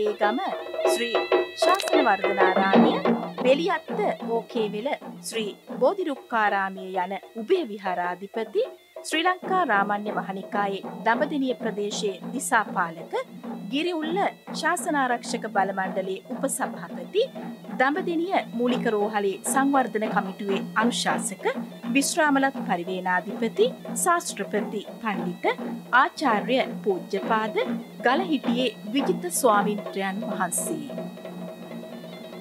වේලේගම ශ්‍රී ශාසනවර්ධනාරාමය බෙලියත්ත ඕකේවෙල ශ්‍රී බෝධිරුක්කාරාමය යන උබේ විහාරාධිපති ශ්‍රී ලංකා රාමණ්‍ය මහනිකායේ දඹදිනිය ප්‍රදේශයේ දිසාපාලක ගිරිඋල්ල ශාසනාරක්ෂක බලමණ්ඩලයේ උපසභාපති දඹදිනිය මූලික රෝහලේ සංවර්ධන කමිටුවේ අනුශාසක විශ්‍රාමලත් පරිවේනාධිපති ශාස්ත්‍රපති පණ්ඩිත ආචාර්ය පූජ්‍යපාද ගලහිටියේ විජිත ස්වාමින්ද්‍රයන් වහන්සේ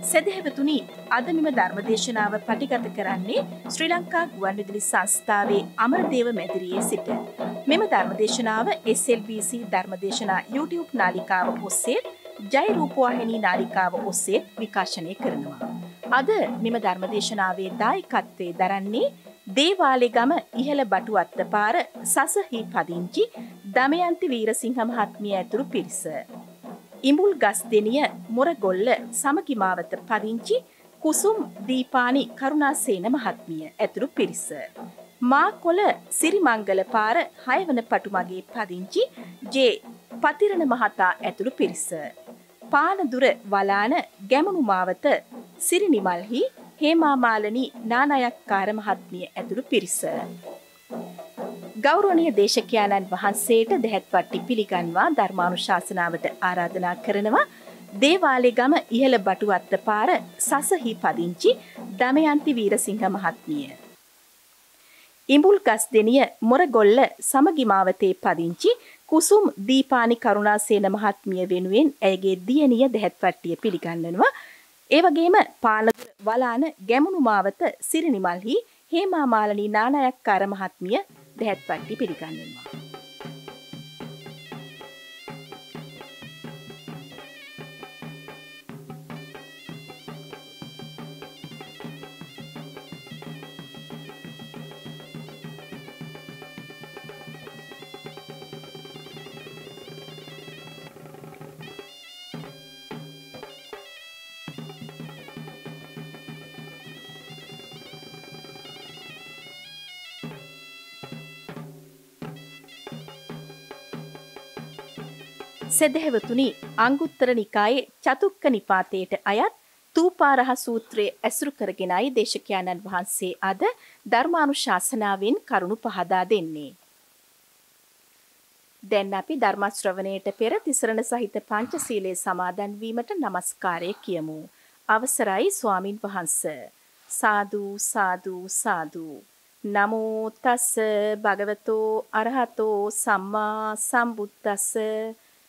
සැදැහැවතුනි අද මෙම ධර්මදේශනාව පටිගත කරන්නේ ශ්‍රී ලංකා ගුවන්විදුලි සංස්ථාවේ අමරදේව මැදිරියේ සිට. මෙම ධර්මදේශනාව SLBC ධර්මදේශනා YouTube නාලිකාව ඔස්සේ ජය රූපවාහිනී නාලිකාව ඔස්සේ විකාශනය කරනවා. අද මෙම ධර්මදේශනාවේ දායකත්වයේ දරන්නේ දේවාලෙගම ඉහළ බටු අත්තපාර සසහි පදිංචි දමයන්ති වීරසිංහ මහත්මිය ඇතුළු පිරිස. ඉඹුල් ගස් දෙනිය මොරගොල්ල සමගිමාවත පදිංචි කුසුම් දීපානි කරුණාසේන මහත්මිය ඇතුළු පිරිස. මා කොල සිරිමංගල පාර හයවන පටුමගේ පදිංචි ජේ පතිරණ මහතා ඇතුළු පිරිස. පානදුර වලාන ගැමනු මාවත සිරිනිමල්හි හේමාමාලනී නානයක්කාර මහත්මිය ඇතුළු පිරිස. ගෞරෝණය දේශකයාණන් වහන්සේට දැහැත්වට්ටි පිළිගන්වා ධර්මානුශාසනාවට ආරාධනා කරනවා දේවාලෙ ගම ඉහළ බටුවත්ත පාර සසහි පදිංචි දමයන්ති වීරසිංහ මහත්මිය. ඉඹුල් ගස් දෙනිය මොරගොල්ල සමගිමාවතේ පදිංචි කුසුම් දීපානි කරුණාසේන මහත්මිය වෙනුවෙන් ඇයගේ දියණිය දැහැත්වට්ටිය පිළිගන්නනවා. ඒ වගේම පාලදුර වලාන ගැමුණු මාවත සිරිනිමල්හි හේමාමාලනී නානයක්කාර මහත්මිය දැහැත්වට්ටි පිළිගන්නවා. සෙදහෙවතුනි අංගුත්තර නිකායේ චතුක්ක නිපාතයට අයත් තූපාරහ සූත්‍රයේ ඇසුරු කරගෙනයි දේශකයන්න් වහන්සේ අද ධර්මානුශාසනාවෙන් කරුණු පහදා දෙන්නේ. දැන් අපි ධර්ම ශ්‍රවණයට පෙර තිසරණ සහිත පංචශීලයේ සමාදන් වීමට নমස්කාරය කියමු. අවසරයි ස්වාමින් වහන්සේ. සාදු සාදු සාදු නමෝ තස් භගවතෝ අරහතෝ සම්මා සම්බුද්දස්ස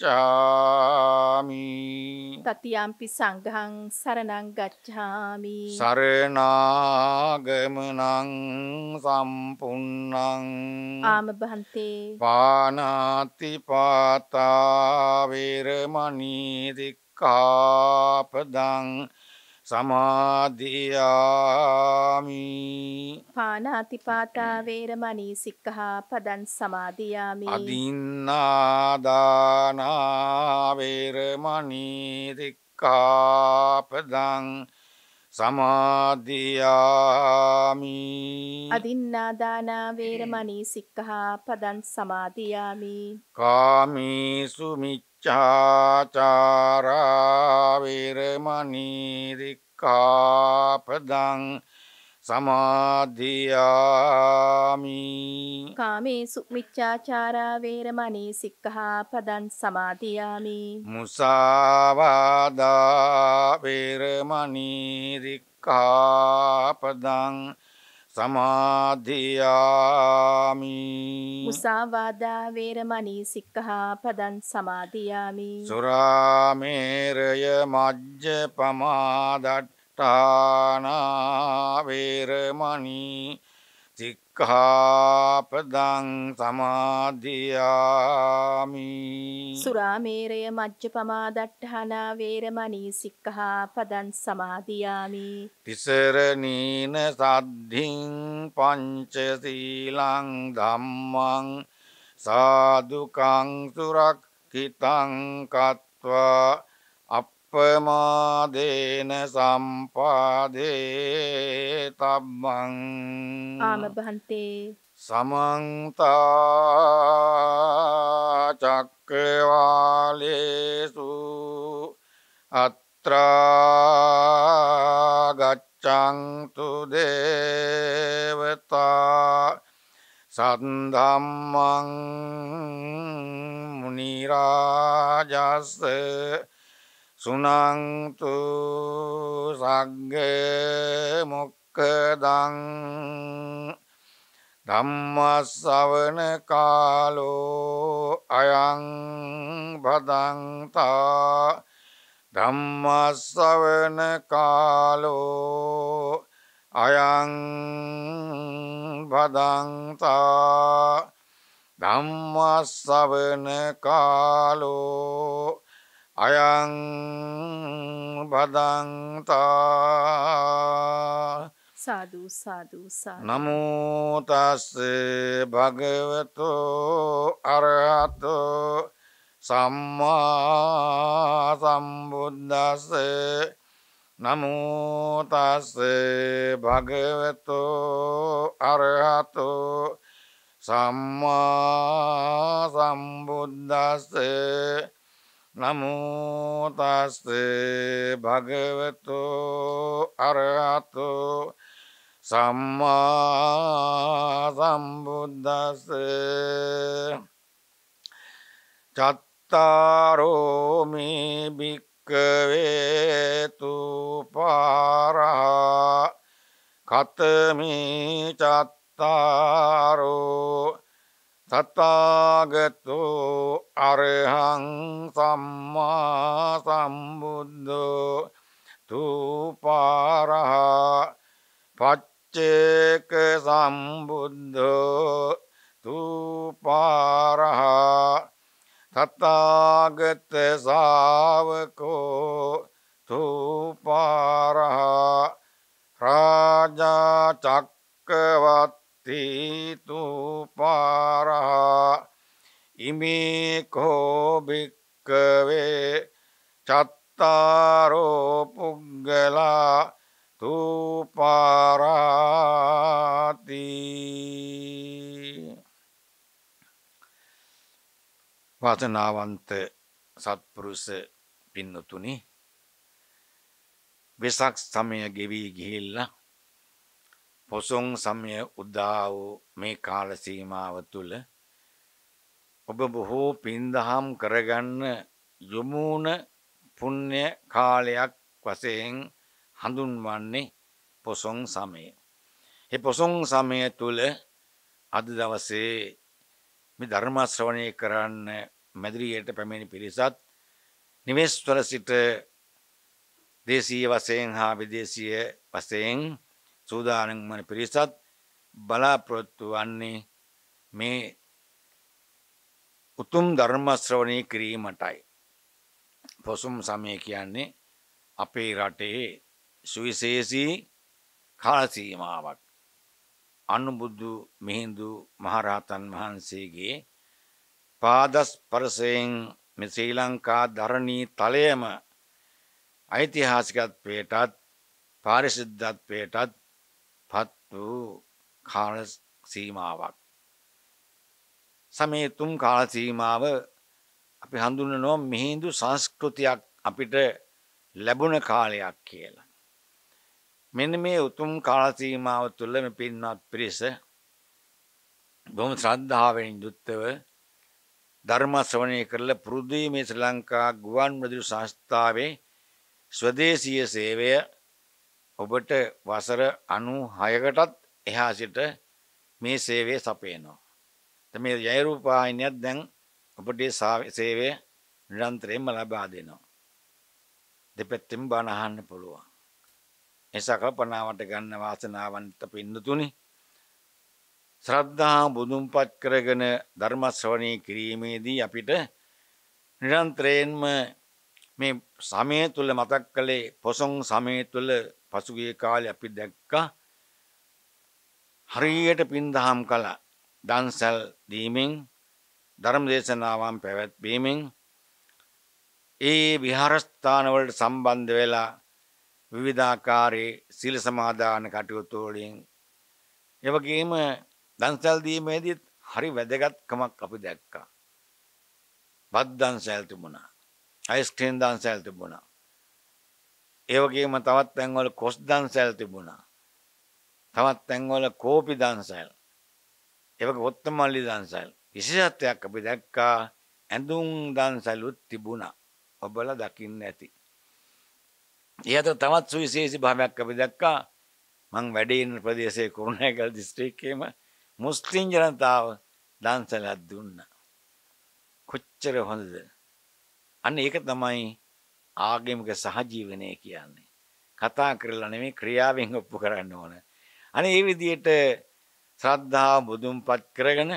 ගච්ඡාමි තතියම්පි සංඝං සරණං ගච්ඡාමි සරණාගමනං සම්පුන්නං ආමභන්තේ පානාති පාතා වේරමණී සික්ඛාපදං සමාධයාමි පානාතිපාතා වේරමණී සික්කහා පදන් සමාධයාමි අදින්නාදානාවේරමණීදික්කාපදං සමාධයාමි අදින්නාදානා වේරමණී සික්කහා පදන් සමාධයාමි කාමිසුමිච්ච චාචාරාවිරමනීරික්කාපදං සමාධයාමි කාමේ සුමිච්චාචාරා වේරමනී සික්කහා පදන් සමාධයාමි මුසාවාදා වේරමනීරික්කාපදං සමාධයාමි මුසාවාදා වේරමණී සික්කහා පදන් සමාධයාමි සුරාමේරය මජ්්‍ය පමාදට්ටානාවේරමණී සික්ඛාපදං සමාධියාමි සුරාමේරය මජ්ජපමා දට්ඨහනා වේරමණී සික්ඛාපදං සමාධියාමි තිසරණීන සද්ධින් පංච සීලං ධම්මං සාදුකං සුරක්ඛිතං කତ୍වා අප්පමාදේන සම්පාදේ තබ්බං ආමභන්තේ සමන්තා චක්කවාලේසු අත්‍රා ගච්ඡන්තු දේවතා සද්ධම්මං මුනිරාජස්ස සුනන්තු සග්ග මොක්කදං ධම්මස්සවන කාලෝ අයං භදන්තා ධම්මස්සවන කාලෝ අයං භදන්තා ධම්මස්සවන කාලෝ අයං පදන්තා සාදු සාදු නමෝ තස්සේ භගවතු අරහතු සම්මා සම්බුද්දස්ස නමෝ තස්සේ භගවතු අරහතු සම්මා සම්බුද්දස්සේ නමුතස්සේ භගවතු අරහතු සම්මා සම්බුද්දස්ස චත්තාරෝමි භික්කවේතු පාරහා කතමි චත්තාරෝ තතාගතෝ අරහං සම්මා සම්බුද්ධෝ තුපාරහා පච්චේක සම්බුද්ධෝ තුපාරහා තතාගත සාාවකෝ තුපාරහා රාජා චක්කවත් තීතුපාරහා ඉමිකෝභික්කවේ චත්තාරෝ පුග්ගලා තුපාරාති වචනාවන්ත සත්පුරුෂ පින්නතුනි වෙසක් සමය ගෙවී ගිහිල්ලා පොසොන් සමය උදා වූ මේ කාල සීමාව තුළ ඔබ බොහෝ පින්දහම් කරගන්න යොමුණ පුණ්‍ය කාලයක් වශයෙන් හඳුන්වන්නේ පොසොන් සමය. ඒ පොසොන් සමය තුළ අද දවසේ මේ ධර්ම ශ්‍රවණය කරන්න මැදිරියට පැමිණි පිරිසත් නිවෙස්වල සිට දේශීය වශයෙන් හා විදේශීය වශයෙන් සූදානම් වන පිරිසත් බලාපොරොත්තු වන්නේ මේ උතුම් ධර්ම ශ්‍රවණය කිරීමටයි. පොසුම් සමය කියන්නේ අපේ රටේ සුවිශේෂී කාල සීමාවක්. අනුබුදු මිහිඳු මහරහතන් වහන්සේගේ පාදස්පරසයෙන් මේ ශ්‍රී ලංකා ධරණී තලයම ඓතිහාසිකත්වයටත් පාරිශුද්ධත්වයටත් පත් වූ කාල සීමාවක්. සමේ තුම් කාල සීමාව අපි හඳුන්වනවා මිහිඳු සංස්කෘතියක් අපිට ලැබුණ කාලයක් කියලා. මෙන්න මේ උතුම් කාල සීමාව තුළ මේ පින්වත් පිරිස බොහොම ශ්‍රද්ධාවෙන් යුක්තව ධර්ම ශ්‍රවණය කරලා පුරුදු මේ ශ්‍රී ලංකා ගුවන් විදුලි සංස්ථාවේ ස්වදේශීය සේවය ඔබට වසර අනු හයකටත් එහා සිට මේ සේවය සපයනවා. මේ ජයරූපාහිනියත් දැන් ඔබට සේවය නිරන්තරයෙන්ම ලබා දෙනවා. දෙපැත්තෙම බණහන්න පුළුවන්. එසක පනාවට ගන්න වාසනාවන්ත පින්නතුනි. ශ්‍රද්ධා බුදුන්පත් කරගෙන ධර්මශ්‍රවණය කිරීමේදී අපිට නිරන්තරයෙන්ම මේ සමය තුළ මතක් කළේ පොසොන් සමය තුළ පසුගිය කාලේ අපි දැක්කා හරියට පින්දහම් කළා. දන්සල් දීමෙන් ධර්ම දේශනාවන් පැවැත්වීමෙන් ඒ විහාරස්ථානවලට සම්බන්ධ වෙලා විවිධාකාරයේ සීල සමාදාන කටයුතු වලින් ඒ වගේම දන්සල් දීමේදී හරි වැදගත්කමක් අපි දැක්කා. බත් දන්සල් තිබුණා. අයිස්ක්‍රීම් දන්සල් තිබුණා. ඒ වගේම තවත් තැන්වල කොස් දන්සැල් තිබුණා. තවත් තැන්වල කෝපි දන්සැල්. ඒ වගේ ඔත්තමල්ලි දන්සැල්. විශේෂත්වයක් අපි දැක්කා ඇඳුම් දන්සැලුත් තිබුණා. ඔබලා දකින්න ඇති. ඒ අතර තවත් සුවිශේෂී භාවයක් අපි දැක්කා මං වැඩ ඉන්න ප්‍රදේශයේ කුරුණෑගල දිස්ත්‍රික්කයේම මුස්ලිම් ජනතාව දන්සැලක් දුන්නා. කොච්චර හොඳද? අන්න ඒක තමයි ආගමික සහජීවනය කියන්නේ. කතා කරලා නෙමෙයි ක්‍රියාවෙන් ඔප්පු කරන්න ඕන. අනේ මේ විදිහට ශ්‍රද්ධාව මුදුන්පත් කරගෙන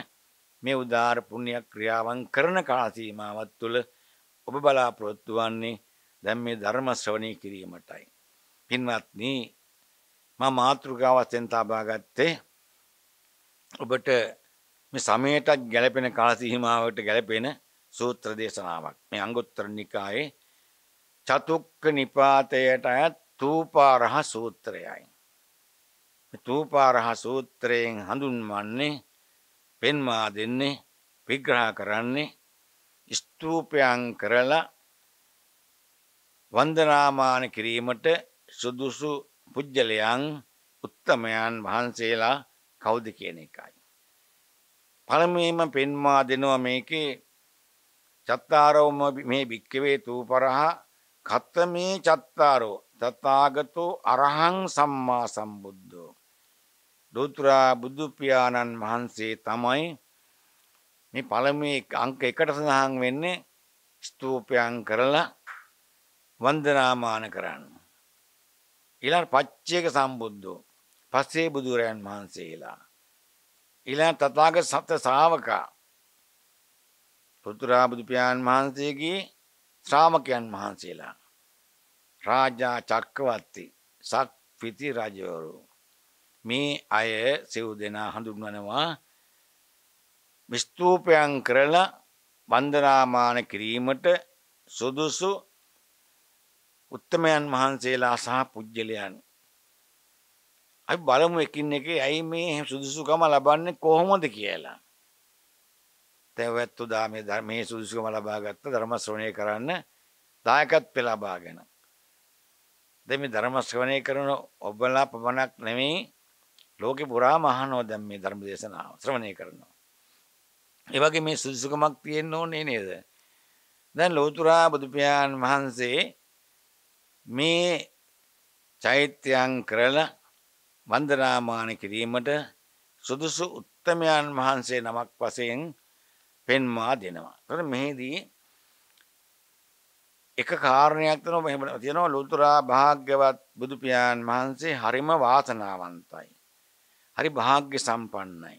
මේ උදාාර පුණ්‍ය ක්‍රියාවන් කරන කාල සීමාවත් තුළ ඔබ බලාපොරොත්තු වන්නේ දැන් මේ ධර්ම ශ්‍රවණය කිරීමටයි. පින්වත්නි මම මාතෘකාවෙන් තබා ගත්තේ ඔබට මේ සමයටත් ගැලපෙන කාල සීමාවට ගැලපෙන සූත්‍ර දේශනාවක්. මේ අංගුත්තර නිකායේ චතුක්ක නිපාතයට ඇත් තූපාරහ සූත්‍රයයි. තූපාරහ සූත්‍රයෙන් හඳුන්වන්නේ පෙන්වා දෙන්නේ විග්‍රහ කරන්නේ ස්තූපයන් කරලා වන්දනාමාන කිරීමට සුදුසු පුජ්‍යලයන් උත්තමයන් වහන්සේලා කවුද කියන එකයි. පළමුවෙන්ම පෙන්වා දෙනවා මේකේ චත්තාරෝම මේ භික්කවේ තූපරහා කත්තමේ චත්තාරෝ තථාගතෝ අරහං සම්මා සම්බුද්ධෝ ලෝතුරා බුදු පියාණන් වහන්සේ තමයි මේ පළමුවේ අංක 1ට සඳහන් වෙන්නේ ස්තූපයන් කරලා වන්දනාමාන කරන්න. ඊළඟ පච්චේක සම්බුද්ධෝ පස්සේ බුදුරයන් වහන්සේලා. ඊළඟ තථාගත සත්‍ය ශා วก ලෝතුරා බුදු පියාණන් වහන්සේගේ ශ්‍රාමකයන් වහන්සේලා රාජා චක්කවර්ති සක් පිති රජවරු මේ අය සෙව් දෙනා හඳුන්වනවා ස්තූපයන් කරලා වන්දනාමාන කිරීමට සුදුසු උත්තමයන් වහන්සේලා සහ පුජ්‍යලයන් අපි බලමු එකින් එක ඇයි මේ සුදුසුකම ලබන්නේ කොහොමද කියලා දැන් ඔයත් උදා මේ මේ සුදුසුකම ලබා ගත්ත ධර්ම ශ්‍රවණය කරන්න දායකත්ව ලබාගෙන. දැන් මේ ධර්ම ශ්‍රවණය කරන ඔබලා පමණක් නෙමෙයි ලෝකේ පුරාම අහනෝ දැන් මේ ධර්ම දේශනාව ශ්‍රවණය කරනවා. ඒ වගේ මේ සුදුසුකමක් තියෙන්න ඕනේ නේද? දැන් ලෝතුරා බුදු පියාණන් වහන්සේ මේ චෛත්‍යයන් කරලා වන්දනාමාන කිරීමට සුදුසු උත්තමයන් වහන්සේ නමක් වශයෙන් පෙන්වා දෙනවා. එතකොට මෙහිදී එක කාරණයක් තමයි මෙහෙම තියෙනවා ලෝතුරා භාග්‍යවත් බුදු පියාණන් වහන්සේ හරිම වාසනාවන්තයි. හරි භාග්‍ය සම්පන්නයි.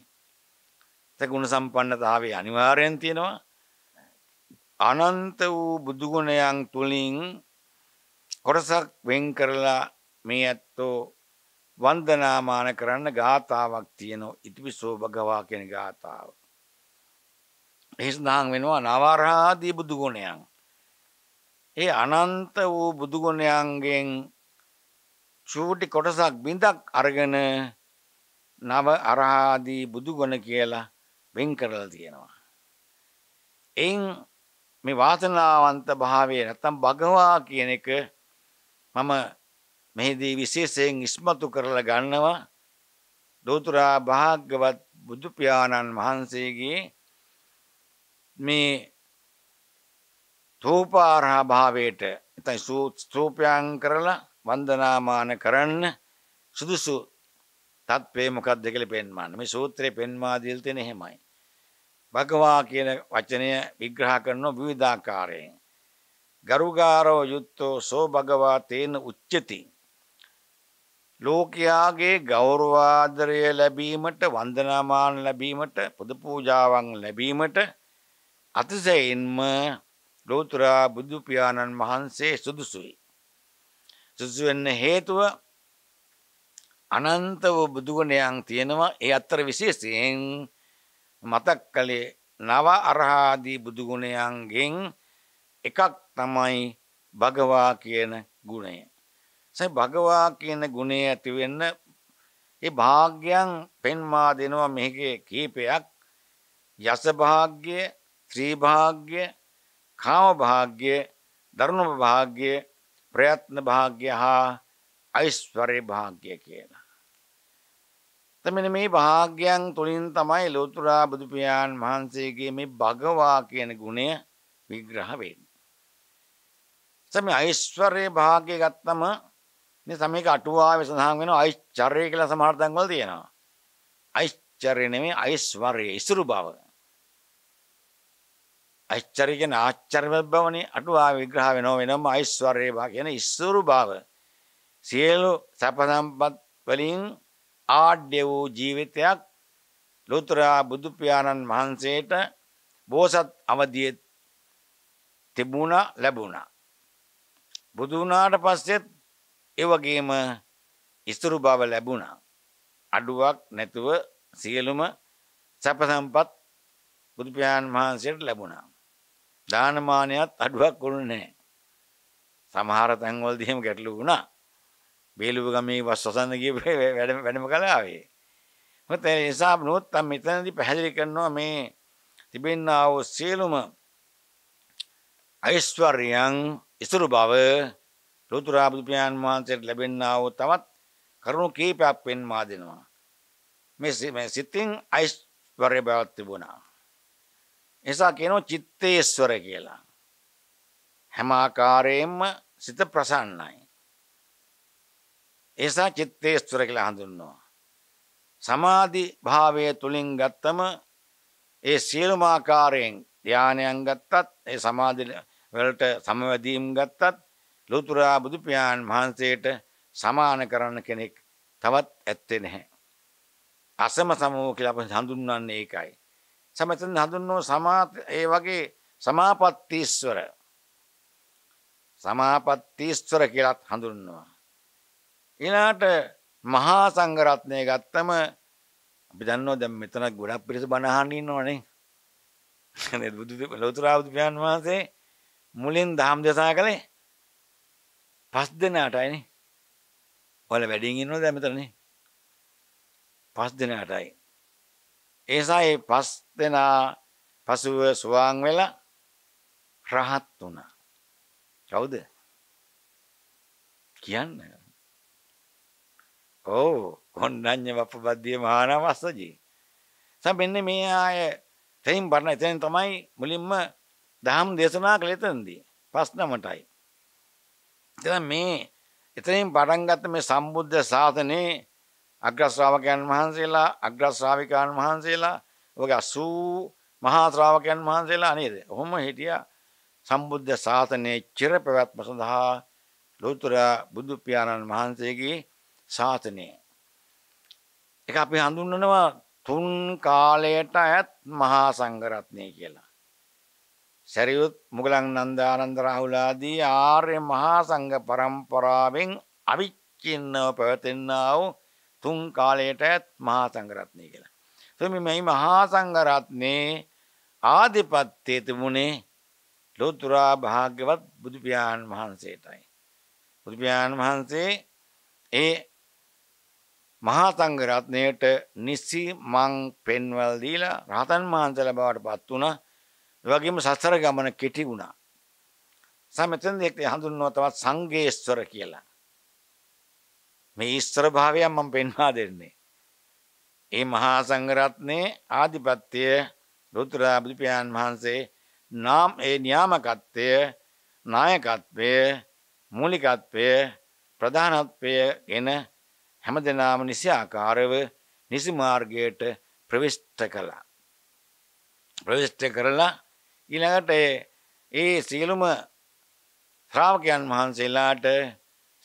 ඒ ගුණ සම්පන්නතාවය අනිවාර්යෙන් තියෙනවා. අනන්ත වූ බුදු ගුණයන් තුලින් කොටසක් වෙන් කරලා මේ ඇත්තෝ වන්දනාමාන කරන්න ගාතාවක් තියෙනවා ඉතිපිසෝ භගවා කියන ගාතාව. එහි සඳහන් වෙනවා නවරහාදී බුදුගුණයන්. ඒ අනන්ත වූ බුදුගුණයන්ගෙන් චූටි කොටසක් බිඳක් අරගෙන නව අරහාදී බුදුගුණ කියලා වෙන් කරලා තියෙනවා. එයින් මේ වාසනාවන්ත භාවය නැත්තම් භගවා කියන එක මම මෙහිදී විශේෂයෙන් ඉස්මතු කරලා ගන්නවා දෝතුරා භාග්‍යවත් බුදු පියාණන් වහන්සේගේ මේ තූපාරහා භාවයට එතයි ස්තූපයන් කරලා වන්දනාමාන කරන්න සුදුසු තත්වේ මොකක්ද කියලා පෙන්වන්න. මේ සූත්‍රයේ පෙන්වා දෙල් තෙන එහෙමයි. භගවා කියන වචනය විග්‍රහ කරන විවිධාකාරයෙන්. ගරුගාරෝ යුත්තෝ සෝ භගවා තේන උච්චති. ලෝකයාගේ ගෞරවාදරය ලැබීමට වන්දනාමාන ලැබීමට පුද පූජාවන් ලැබීමට අතිසයින්ම ලෝතුරා බුදු පියාණන් වහන්සේ සුදුසුයි. සුදුසු වෙන්න හේතුව අනන්ත වූ බුදුගුණයන් තියෙනවා. ඒ අතර විශේෂයෙන් මතක් කළේ නව අරහාදී බුදුගුණයන්ගෙන් එකක් තමයි භගවා කියන ගුණය. සයි භගවා කියන ගුණය ඇති වෙන්න ඒ භාග්‍යයන් පෙන්වා දෙනවා මේකේ කීපයක් යස භාග්‍ය स्त्री भाग्य काम भाग्य धर्म भाग्य प्रयत्न भाग्य ඓශ්වර්ය භාග්‍ය කියලා. ତ මෙන්න මේ භාග්‍යයන් තුලින් තමයි ලෝතුරා බුදු පියාණන් වහන්සේගේ මේ භගවා කියන ගුණය විග්‍රහ වෙන්නේ. සමේ ඓශ්වර්ය භාග්‍ය ගත්තම මේ සමේක අටුවාවේ සඳහන් වෙනවා ඓශ්චර්ය කියලා සමහර තැන්වල තියෙනවා. ඓශ්චර්ය නෙමෙයි ඓශ්වර්ය ඉසුරු බව. ඓශ්චර්ය කියන ආශ්චර්යමත් බවනේ අටුවා විග්‍රහ වෙනව වෙනම ඓශ්වර්ය භාව කියන ඉස්සරු භාව. සියලු සැප සම්පත් වලින් ආඩ්‍ය වූ ජීවිතයක් ලෝතර බුදු පියාණන් වහන්සේට බෝසත් අවදියේ තිබුණා ලැබුණා. බුදු වුණාට පස්සෙත් ඒ වගේම ඉස්තුරු බව ලැබුණා. අඩුවක් නැතුව සියලුම සැප සම්පත් බුදු පියාණන් වහන්සේට ලැබුණා. දානමානයත් අඩුවක් වුණේ නැහැ. සමහර තැන්වලදී එහෙම ගැටලු වුණා. බේලුව ගමේ වස්සසන්න ගිය වැඩම වැඩම කලාවේ. මොකද ඒ නිසා නෝත් මෙතනදී පැහැදිලි කරනවා මේ තිබෙන්නා වූ සියලුම ඓශ්වර්යයන් ඉසුරු බව ලෝතුරා බුදුපියාණන් වහන්සේට ලැබෙන්නා වූ තවත් කරුණු කීපයක් පෙන්වා දෙනවා. මේ සිතින් ඓශ්වර්ය බවක් තිබුණා. නිසා කියනෝ චිත්තේස්වර කියලා. හැම ආකාරයෙන්ම සිත ප්‍රසන්නයි. ඒසා චිත්තේස්වර කියලා හඳුන්වනවා. සමාධි භාවය තුලින් ගත්තම ඒ සියලුම ආකාරයෙන් ධානයන් ගත්තත් ඒ සමාධි වලට සමවැදීම් ගත්තත් ලෝතුරා බුදු පියාණන් වහන්සේට සමාන කරන්න කෙනෙක් තවත් ඇත්තේ නැහැ. අසම සමෝ කියලා අපි හඳුන්වන්නේ ඒකයි. සමතන් හඳුන්වෝ සමා ඒ වගේ සමාපත්තීස්වර සමාපත්තීස්වර කියලත් හඳුන්නවා. ඉලාට මහා සංගරත්නය ගත්තම අපි දන්නවා දැම් මෙතනක් ගොඩක් පිරිස බණහන්නින් ඕනේ බුදු ලොතුරාබුදු පියන් වහන්සේ මුලින් දහම් දෙසා කළේ පස් දෙනාටයින ඔල වැඩිගින්නවා දැමතරන පස් දෙනාටයි ඒසා ඒ පස් දෙනා පසුව ස්වාන් වෙලා රහත් වුණා. කවුද? කියන්න. ඕ කොණ්ණඤ්ඤ වප්පබද්ධිය මහානවස්සජී. සම්බෙන්නේ මේ ආය තෙයින් බරණ එතෙන් තමයි මුලින්ම දහම් දේශනා කළ එතනදී. ප්‍රශ්නමටයි. එතන මේ එතනින් පටන් ගත්ත මේ සම්බුද්ධ ශාසනයේ අග්‍රශ්‍රාවකයන් වහන්සේලා අග්‍රශ්‍රාවිකාන් වහන්සේලා ඔගේ 80 මහා ශ්‍රාවකයන් වහන්සේලා නේද? ඔහොම හිටියා සම්බුද්ධ ශාසනයේ චිර පැවැත්ම සඳහා ලෝතර බුදු පියාණන් වහන්සේගේ ශාසනය. ඒක අපි හඳුන්වනවා තුන් කාලයට අයත් මහා සංඝරත්නය කියලා. සරියුත් මුගලන් නන්දානන්ද රාහුලාදී ආර්ය මහා සංඝ පරම්පරාවෙන් අවිච්ඡින්නව පැවතෙන්නා වූ තුන් කාලයටත් මහා සංඝරත්නය කියලා. එතකොට මේ මහා සංඝරත්නේ ආධිපත්‍යය තිබුණේ ලෝතර භාග්‍යවත් බුදු පියාණන් වහන්සේටයි. බුදු පියාණන් වහන්සේ ඒ මහා සංඝරත්නයට නිසි මං පෙන්වල් දීලා රහතන් වහන්සේලා බවට පත් වුණා. ඒ වගේම සසර ගමන කෙටි වුණා. සමෙතෙන් එක්ක හඳුන්වනවා තවත් සංඝේශ්වර කියලා. මේ ඊශ්වර භාවයන් මම පෙන්වා දෙන්නේ. ඒ මහා සංඝරත්නයේ ආධිපත්‍ය රුද්‍රාබුදුපියන් වහන්සේ නම් ඒ න්‍යාමකත්වය නායකත්වය මූලිකත්වය ප්‍රධානත්වය ගෙන හැමදෙනාම නිසි ආකාරව නිසි මාර්ගයට ප්‍රවිෂ්ඨ කළා. ප්‍රවිෂ්ඨ කරලා ඊළඟට ඒ සියලුම ශ්‍රාවකයන් වහන්සේලාට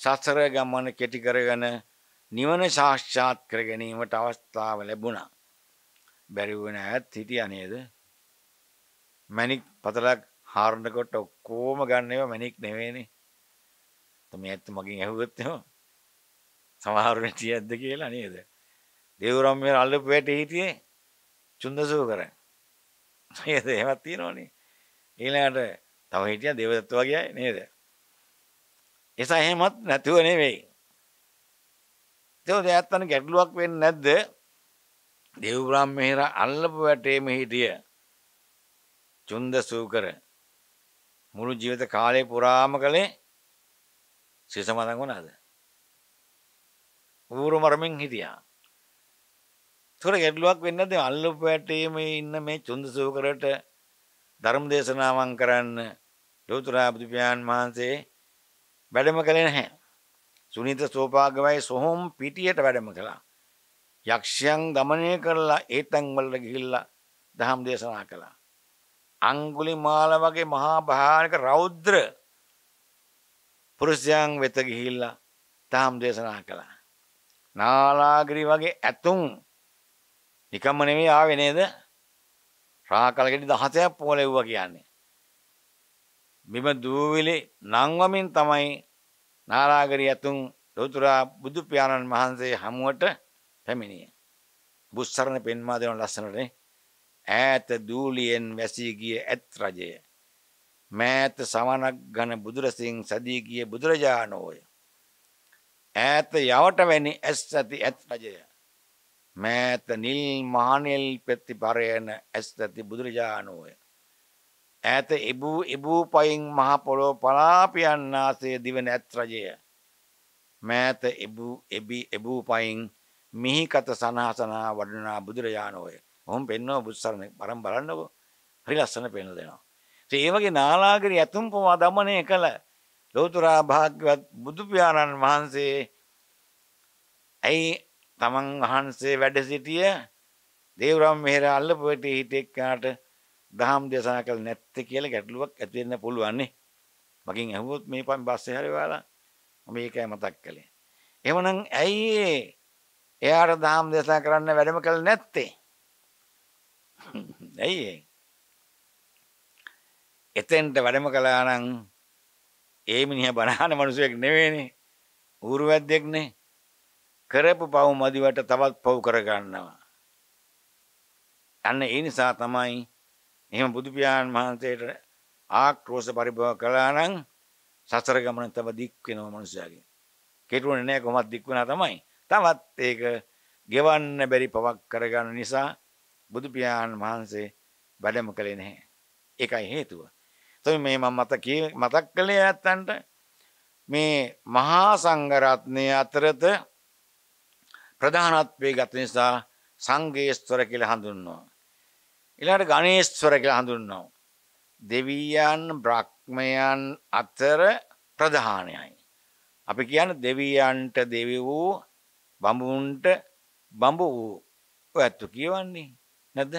සසර ගමන කෙටි කරගෙන නිවන සාක්ෂාත් කර ගැනීමට අවස්ථාව ලැබුණා. බැරි වුණ ඇත් හිටියා නේද? මැණික් පතලක් හාරනකොට ඔක්කොම ගන්න ඒවා මැණික් නෙවෙයිනේ. තමයි ඇත්ත මගෙන් ඇහුවොත් එහෙම සමහරු නැතිවද කියලා නේද? දේවරම් මෙහෙර අල්ලපු වැටේ හිටියේ චුන්දසෝ කරා. නේද? එහෙමත් තියෙනවනේ. ඊළඟට තව හිටියා දේවදත්ත වගේ අය නේද? එස එහෙමත් නැතුව නෙවෙයි. ඒකෝ දෙයත්තන ගැටලුවක් වෙන්නේ නැද්ද? දේව බ්‍රාහ්මීර අල්ලපු වැටේ මෙහිදී චුන්ද සූකර මුළු ජීවිත කාලය පුරාම කලේ සිසමතන් වුණාද? ඌරු මරමින් හිටියා. තොර ගැටලුවක් වෙන්නේ නැද්ද? අල්ලපු වැටේ මේ ඉන්න මේ චුන්ද සූකරට ධර්ම දේශනාවන් කරන්න ලෝතුරා බුදු පියාණන් වහන්සේ වැඩම කළේ නැහැ. සුනිත සෝපාගමයි සොහොම් පිටියට වැඩම කළා. යක්ෂයන් দমনය කරලා ඒ තැන්වලට ගිහිල්ලා දහම් දේශනා කළා. අඟුලිමාල වගේ මහා භයානක රෞද්‍ර පුරුෂයන් වෙත ගිහිල්ලා දහම් දේශනා කළා. නාලාගිරි වගේ ඇතුන් නිකම්ම නෙමෙයි ආවේ නේද? රාකලගෙඩි 16ක් පොලෙව්වා කියන්නේ. බිම දූවිලි නංවමින් තමයි නාරාගරි ඇතුන් ලොතුරා බුදු පියාණන් වහන්සේ හමුවට පැමිණිය. බුස්සරණ පෙන්වා දෙන ලස්සනටනේ ඈත දූලියෙන් වැසී ගිය ඇත් රජය. මෑත සමනක් ගන බුදුරසින් සදී ගිය බුදුරජාණෝය. ඈත යවට වැනි ඇස් ඇති ඇත් රජය. මෑත නිල් මහනෙල් පෙත්ති පරයන ඇස් ඇති බුදුරජාණෝය. ඈත එබූ එබූ පයින් මහ පොළොව පලාපියන්නාසේ දිවෙන ඇත් රජය. මෑත එබි එබූ පයින් මිහිකත සනහසනා වඩනා බුදුරජාණෝය ඔහොම පෙන්නව බුදුසරණ පරම් බලන්නකෝ හරි ලස්සන පෙන්ල දෙනවා. ඒවගේ නාලාගරි ඇතුම් පවා දමනය කළ ලෝතුරා භාග්‍යවත් බුදුපාණන් වහන්සේ ඇයි තමන් වහන්සේ වැඩ සිටිය දේවරම් මෙහෙර අල්ලපුවැට හිටෙක්කාට දහම් දේශනා කළ නැත්තේ කියලා ගැටලුවක් ඇති වෙන්න පුළුවන් නේ. මගෙන් ඇහුවොත් මේ පම් බස්සේ හැරි ඔයාලා මම ඒකයි මතක් කළේ. එහෙමනම් ඇයි එයාට දහම් දේශනා කරන්න වැඩම කළ නැත්තේ? ඇයි එතෙන්ට වැඩම කළා නම් ඒ මිනිහා බනහන මිනිසෙක් නෙවෙයිනේ. ඌරුවැද්දෙක්නේ. කරපු පව් මදිවට තවත් පව් කරගන්නවා. අන්න ඒ නිසා තමයි එහෙම බුදු පියාණන් වහන්සේට ආක්‍රෝෂ පරිභව කළා නම් සසර ගමන තව දික් වෙනවා මිනිස්යාගේ. කෙටුනේ නැහැ කොහොමත් දික් වෙනා තමයි. තවත් ඒක ගෙවන්න බැරි පවක් කරගන්න නිසා බුදු පියාණන් වහන්සේ වැඩම කළේ නැහැ. ඒකයි හේතුව. තොයි මේ මම මතක මතක් කළේ ඇත්තන්ට මේ මහා සංඝරත්නය අතරත ප්‍රධානත්වයේ ගත නිසා සංඝේස්තර කියලා හඳුන්වනවා. ඊළඟට ගණේශ්වර කියලා හඳුන්වනවා. දෙවියන් බ්‍රහ්මයන් අතර ප්‍රධානයයි. අපි කියන්නේ දෙවියන්ට දෙවි වූ බඹුන්ට බඹු වූ ඔයත් කියවන්නේ නැද්ද?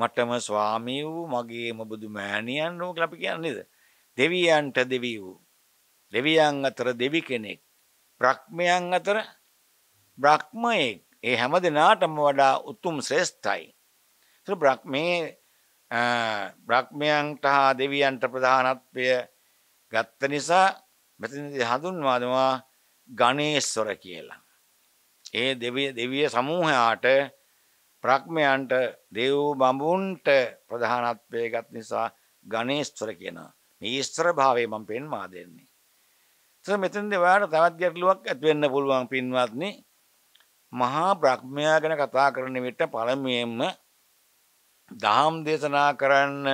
මටම ස්වාමී වූ මගේම බුදු මෑණියන් ඕක අපි කියන්නේ නේද? දෙවියන්ට දෙවි වූ දෙවියන් අතර දෙවි කෙනෙක් බ්‍රහ්මයන් අතර බ්‍රහ්මයෙක් ඒ හැම දෙනාටම වඩා උතුම් ශ්‍රේෂ්ඨයි. බ්‍රක්්මේ බ්‍රක්්මයන්ට හා දෙවියන්ට ප්‍රධානත්වය ගත්ත නිසා මෙතනති හඳුන්වාදවා ගනේස්වර කියලා. ඒ දෙවිය සමූහයාට ප්‍රක්්මයන්ට දෙව් බඹුන්ට ප්‍රධානත්වය ගත් නිසා ගනේස්වර කියනවා. මීස්ත්‍ර භාවේ මම පෙන්වා දෙන්නේ. මෙතන් දෙවාට තවත් ගැටලුවක් ඇත්වෙන්න පුළුවන් පින්වත්න්නේ මහා ප්‍රඥා ගැන කතා කරන විට පළමුවෙන්ම දහම් දේශනා කරන්න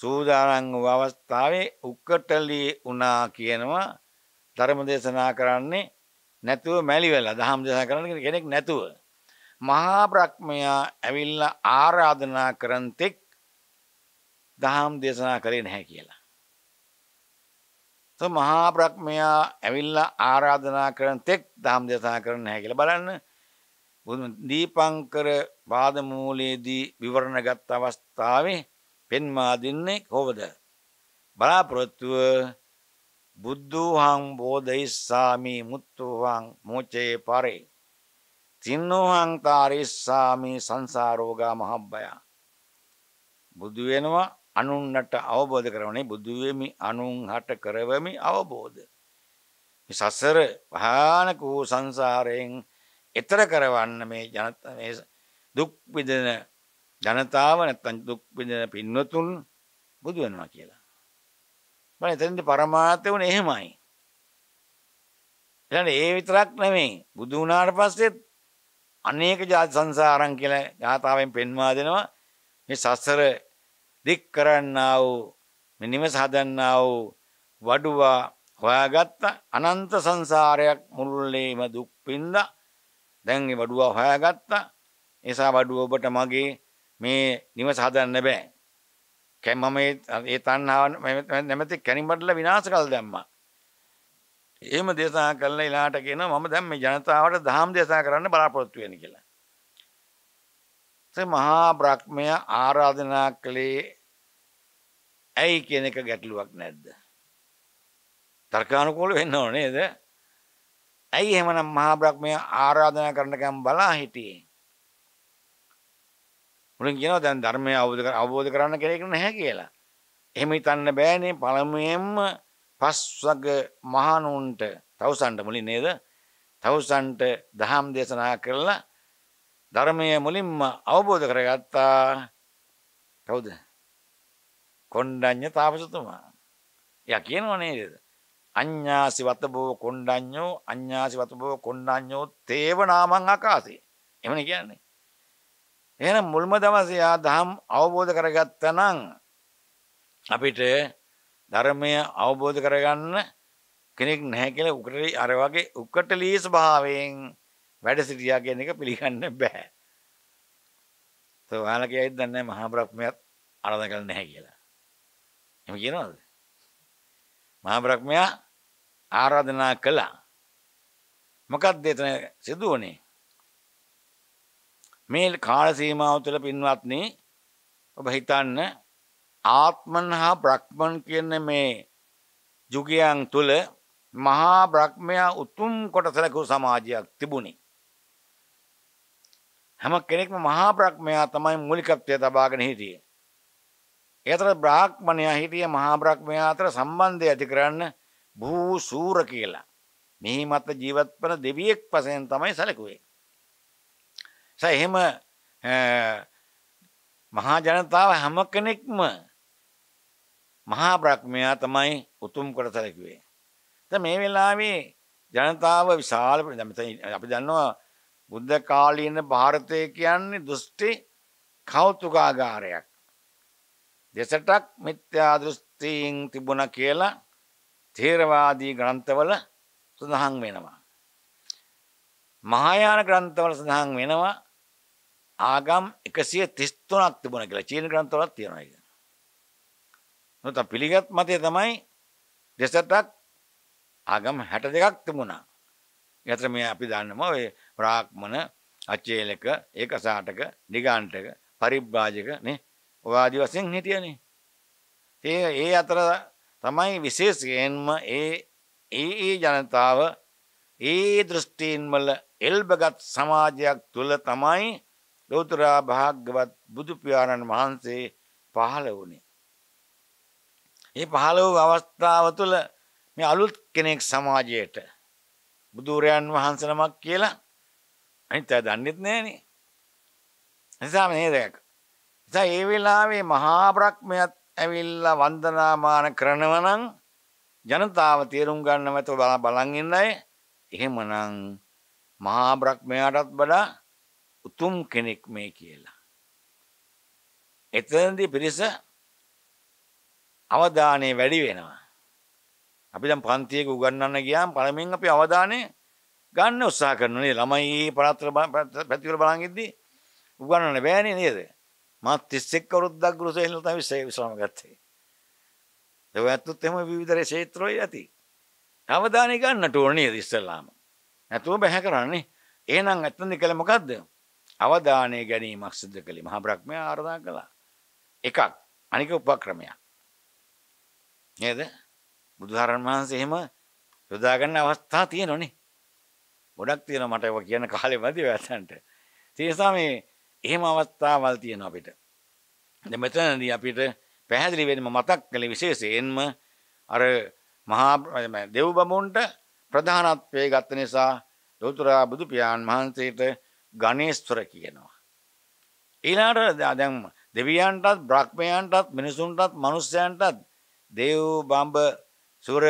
සූදානම් වූ අවස්ථාවේ උක්කටලී වුණා කියනවා ධර්ම දේශනා කරන්නේ නැතුව මැලිවලා දහම් දේශනා කරන්න කෙනෙක් නැතුව මහා ප්‍රඥා ඇවිල්ලා ආරාධනා කරන්තෙක් දහම් දේශනා කරේ නැහැ කියලා මහා ප්‍රඥයා ඇවිල්ලා ආරාධනා කරන තෙක් දහම් දේශනා කරන්න නැහැ කියලා බලන්න. දීපංකර පාදමූලයේදී විවරණ ගත් අවස්ථාවේ පෙන්වා දෙන්නේ කොහොමද? බලාපොරොත්තුව බුද්ධෝහං බෝධයිස්සාමි මුත්තෝහං මෝචේ පරේ. තින්නෝහං තාරිස්සාමි සංසාරෝගා මහබ්බය. බුදු වෙනවා අනුන්නට අවබෝධ කරවනේ බුදුවෙමි අනුන් හට කරවමි අවබෝධ. සසර භානක වූ සංසාරයෙන් එතර කරවන්න මේ ජනත මේ දුක්විදන ජනතාව නැත්තන් දුක්විදන පින්වතුන් බුදු වෙනවා කියලා. බල එතනද පරමාර්ථය වුණ එහෙමයි. එතන ඒ විතරක් නෙමෙයි බුදු වුණාට පස්සෙත් අනේක ජාති සංසාරම් කියලා ගාථාවෙන් පෙන්වා දෙනවා මේ සසර දික් කරන්නා වූ මේ නිවස හදන්නා වූ වඩුවා හොයාගත්ත අනන්ත සංසාරයක් මුළුල්ලේම දුක් විඳා දැන් මේ වඩුවා හොයාගත්ත එසා වඩුව ඔබට මගේ මේ නිවස හදන්න බෑ කැමම මේ තණ්හාව නැමැති කැණිබඩල විනාශ කළ දැම්මා එහෙම දේශනා කළා ඊළාට කියනවා මම දැන් මේ ජනතාවට දහම් දේශනා කරන්න බලාපොරොත්තු වෙන්නේ කියලා මහා බ්‍රහ්මය ආරාධනා කළේ ඇයි කියන එක ගැටලුවක් නැද්ද. තර්කානුකෝල වෙන්න ඕ නේද. ඇයි එහෙමනම් මහා බ්‍රහ්මය ආරාධනා කරනකම් බලා හිටියේ. මුලින් කියනවා දැන් ධර්මය අවබෝධ අවබෝධ කරන්න කෙනෙක් නැහැ කියලා. එහෙම හිතන්න බෑනේ පළමුවෙන්ම පස්වග මහණුන්ට තවුසන්ට මුලින් නේද? තවුසන්ට දහම් දේශනා කරලා ධර්මය මුලින්ම අවබෝධ කරගත්තා කවුද? කොණ්ඩඤ්ඤ තාපසතුමා. එයා කියනව නේද? අඤ්ඤාසි වතබෝ කොණ්ඩඤ්ඤෝ අඤ්ඤාසි වතබෝ කොණ්ඩඤ්ඤෝ තේව නාමං ආකාසේ. එමනේ කියන්නේ. එහෙනම් මුල්ම දවසේ ආ ධම් අවබෝධ කරගත්තා නම් අපිට ධර්මය අවබෝධ කරගන්න කෙනෙක් නැහැ කියලා උකට අර වගේ උකටලී ස්වභාවයෙන් වැඩ සිටියා කියන එක පිළිගන්න බෑ. ඔයාලා කියයිද දන්නේ නැහැ මහා බ්‍රහ්මයාත් ආරාධනා කරන්නේ නැහැ කියලා. එහෙම කියනවද? මහා බ්‍රහ්මයා ආරාධනා කළා. මොකක්ද එතන සිදු වුණේ? මේ කාල සීමාව තුළ පින්වත්නි ඔබ හිතන්න ආත්මන් හා බ්‍රහ්මන් කියන මේ යුගයන් තුළ මහා බ්‍රහ්මයා උතුම් කොටසලක සමාජයක් තිබුණේ. හැම කෙනෙක්ම මහා බ්‍රහ්මයා තමයි මූලිකත්වය තබාගෙන හිටියේ. ඒතර බ්‍රාහ්මණයා හිටියේ මහා බ්‍රහ්මයා අතර සම්බන්ධය ඇති කරන්න භූ සූර කියලා. මෙහි මත ජීවත් වන දෙවියෙක් වශයෙන් තමයි සැලකුවේ. සෑ එහෙම මහා ජනතාව හැම කෙනෙක්ම මහා බ්‍රහ්මයා තමයි උතුම් කර සැලකුවේ. දැන් මේ වෙලාවේ ජනතාව විශාල අපි දන්නවා බුද්ධ කාලීන භාරතය කියන්නේ දෘෂ්ටි කෞතුකාගාරයක්. දෙසටක් මිත්‍යා දෘෂ්ටීන් තිබුණ කියලා තේරවාදී ග්‍රන්ථවල සඳහන් වෙනවා. මහායාන ග්‍රන්ථවල සඳහන් වෙනවා ආගම් එකසිය තිස්තුනක් තිබුණ කියලා චීන ග්‍රන්ථවලත් තියෙනවා කියලා. නොත පිළිගත් මතය තමයි දෙසටක් ආගම් හැට දෙකක් තිබුණා. යතර මේ අපි දන්නම ඔය ප්‍රාක්‍මන අචේලක ඒකසාටක නිගාන්ටක පරිබ්බාජක නේ ඔවාදි වශයෙන් හිටියනේ. ඒ ඒ අතර තමයි විශේෂයෙන්ම ඒ ඒ ඒ ජනතාව ඒ දෘෂ්ටීන් වල එල්බගත් සමාජයක් තුල තමයි ලෞතර භාග්‍යවත් බුදු පියාණන් වහන්සේ පහළ වුණේ. මේ පහළ වූ අවස්ථාව තුළ මේ අලුත් කෙනෙක් සමාජයට බුදුරයන් වහන්සනමක් කියලා අනිත් අය දන්නෙත් නෑනේ. නිසා මේ දෙයක්. නිසා ඒ වෙලාවේ මහා බ්‍රහ්මයාත් ඇවිල්ලා වන්දනාමාන කරනවා නම් ජනතාව තේරුම් ගන්න මත බලන් ඉන්න අය එහෙමනම් මහා බ්‍රහ්මයාටත් වඩා උතුම් කෙනෙක් මේ කියලා. එතනදී පිරිස අවධානය වැඩි වෙනවා. අපි දැන් පන්තියක උගන්වන්න ගියාම පළමුවෙන් අපි අවධානය ගන්න උත්සාහ කරනනේ ළමයි පරාත්‍ර පැතිවල බලන් ඉද්දී උගන්නන්න බෑනේ නේද මම 31 වරුද්දක් ගුරුසේනල තමයි විශ්‍රාම ගත්තේ ඒ වත්තොත් එහෙම විවිධ ක්ෂේත්‍රෝයි ඇති අවධානය ගන්නට ඕන නේද ඉස්සෙල්ලාම නැතුව බැහැ කරන්නේ එහෙනම් ඇත්තන්ද කළ මොකද්ද අවධානය ගැනීමක් සිද්ධ කළේ මහා බ්‍රහ්මයා ආරාධනා කළා එකක් අනික උපක්‍රමයක් නේද බුදුහරන් වහන්සේ එහෙම යොදාගන්න අවස්ථා තියෙනවනේ ගොඩක් තියෙන මට ඔ කියන කාලෙ මති වැසන්ට තියසා මේ එහෙම අවස්ථාවල් තියෙන අපිට ද මෙතනදී අපිට පැහැදිලි වෙනම මතක් කළ විශේෂයෙන්ම අර මහා දෙව් බමුන්ට ප්‍රධානත්වය ගත්ත නිසා දොතුරා බුදුපියාන් වහන්සේට ගනේස්තුර කියනවා. ඊලාට දැම් දෙවියන්ටත් බ්‍රක්්මයන්ටත් මිනිසුන්ටත් මනුස්්‍යයන්ටත් දෙව් බම්බ සුර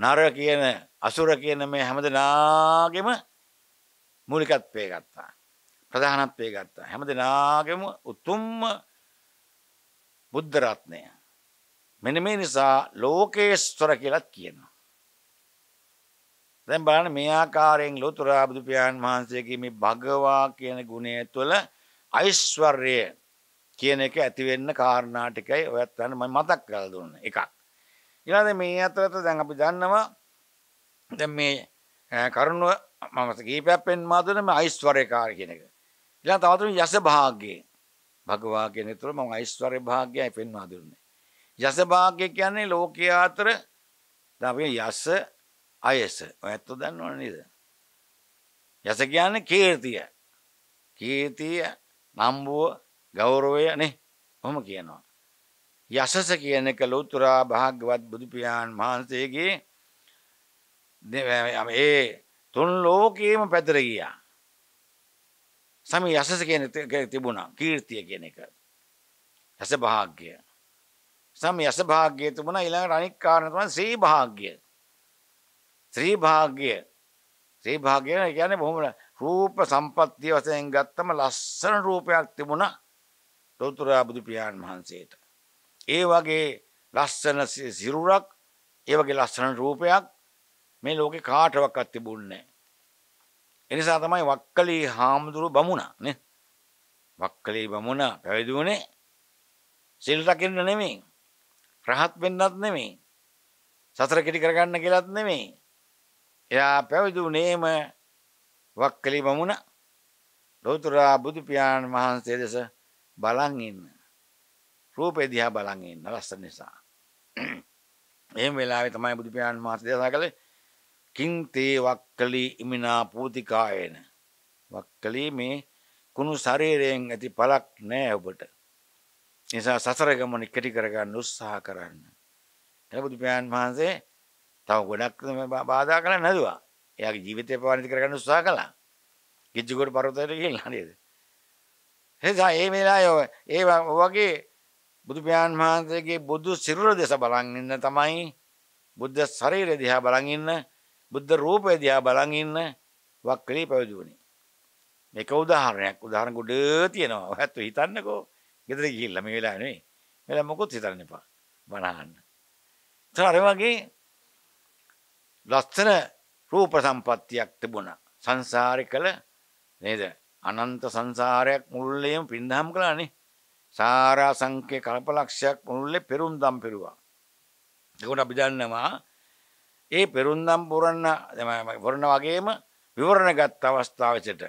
නර කියන අසුර කියන මේ හැමදෙනාගේම මූලිකත්වය ගත්තා. ප්‍රධානත්වය ගත්තා. හැමදෙනාගේම උතුම්ම බුද්ධ රත්නය. මෙන්න මේ නිසා ලෝකේස්වර කියලත් කියනවා. දැන් බලන්න මේ ආකාරයෙන් ලෝතර බුදු පියාණන් වහන්සේගේ මේ භගවා කියන ගුණය තුළ ඓශ්වර්යය කියන එක ඇති වෙන්න කාරණා ටිකයි ඔයත් ගන්න මම මතක් කරලා දුන්නා එකක්. ඊළඟට මේ අතරත දැන් අපි දන්නවා දැන් මේ කරුණුව මම කීපයක් පෙන්වා දුන්න මේ ඓශ්වර්යකාර කියන එක. ඊළඟ තවතුන් යස භාග්‍යය. භගවා කියන තුර මම ඓශ්වර්ය භාග්‍යයයි පෙන්වා දුන්නේ. යස භාග්‍ය කියන්නේ ලෝකයා අතර දැන් අපි යස අයස. ඔය ඇත්ත දන්නව නේද? යස කියන්නේ කීර්තිය. කීර්තිය, නම්බුව, ගෞරවය නේ. ඔහොම කියනවා. යසස කියන එක ලෝතුරා භාග්‍යවත් බුදු පියාණන් වහන්සේගේ ඒ තුන් ලෝකයේම පැතර ගියා. සමි යසස කියන තිබුණා කීර්තිය කියන එක. යස භාග්‍ය. සමි යස භාග්‍ය තිබුණා ඊළඟට අනික් කාරණා තමයි ශ්‍රී භාග්‍ය. ශ්‍රී භාග්‍ය. ශ්‍රී භාග්‍ය කියන්නේ බොහොම රූප සම්පත්තිය වශයෙන් ගත්තම ලස්සන රූපයක් තිබුණා ලෝතර බුදු පියාණන් වහන්සේට. ඒ වගේ ලස්සන සිරුරක්, ඒ වගේ ලස්සන රූපයක් මේ ලෝකේ කාටවත් තිබුණේ නැහැ. ඒ නිසා තමයි වක්කලී හාමුදුරු බමුණා නේ. වක්කලී බමුණා පැවිදි වුණේ සිල් රකින්න නෙමෙයි. රහත් වෙන්නත් නෙමෙයි. සතර කෙටි කරගන්න කියලාත් නෙමෙයි. එයා පැවිදි වුණේම වක්කලී බමුණා ලෝතුරා බුදු පියාණන් වහන්සේ දෙස බලන් ඉන්න. රූපේ දිහා බලන් ඉන්න ලස්සන නිසා. එහෙම වෙලාවේ තමයි බුදු පියාණන් වහන්සේ දේශනා කළේ කිංතේ වක්කලි ඉමිනා පූතිකායන වක්කලි මේ කුණු ශරීරයෙන් ඇති පලක් නෑ ඔබට නිසා සසර ගමන කෙටි කරගන්න උත්සාහ කරන්න බුදුපයන් වහන්සේ තව ගොඩක් බාධා කළ නැදවා එයාගේ ජීවිතය පානිති කරගන්න උත්සාහ කළා ගිජ්ජිකොට පරවතයට ගිහිල්ලා නේද එසා ඒ වෙලාවේ ඒ වගේ බුදුපයන් වහන්සේගේ බුදු සිරුර දෙස බලන් ඉන්න තමයි බුද්ධ ශරීරය දිහා බලන් ඉන්න බුද්ධ රූපය දිහා බලන් ඉන්න වක්කලේ පැවිදුණේ. මේක උදාහරණයක්. උදාහරණ ගොඩ තියෙනවා. ඔයත් හිතන්නකෝ. ගෙදර ගිහිල්ලා මේ වෙලාවේ නෙවෙයි. මෙලා මොකොත් හිතන්න එපා. බනහන්න. ඒතර වගේ ලස්සන රූප සම්පත්තියක් තිබුණා. සංසාරේ කළ නේද? අනන්ත සංසාරයක් මුල්ලේම පින්දහම් කළානේ. සාරා සංඛ්‍ය කල්පලක්ෂයක් මුළුල්ලේ පෙරුම් දම් පෙරුවා. ඒකට අපි දන්නවා ඒ පෙරුන්දම් පුරන්න පුරණ වගේම විවරණ ගත් අවස්ථාවසට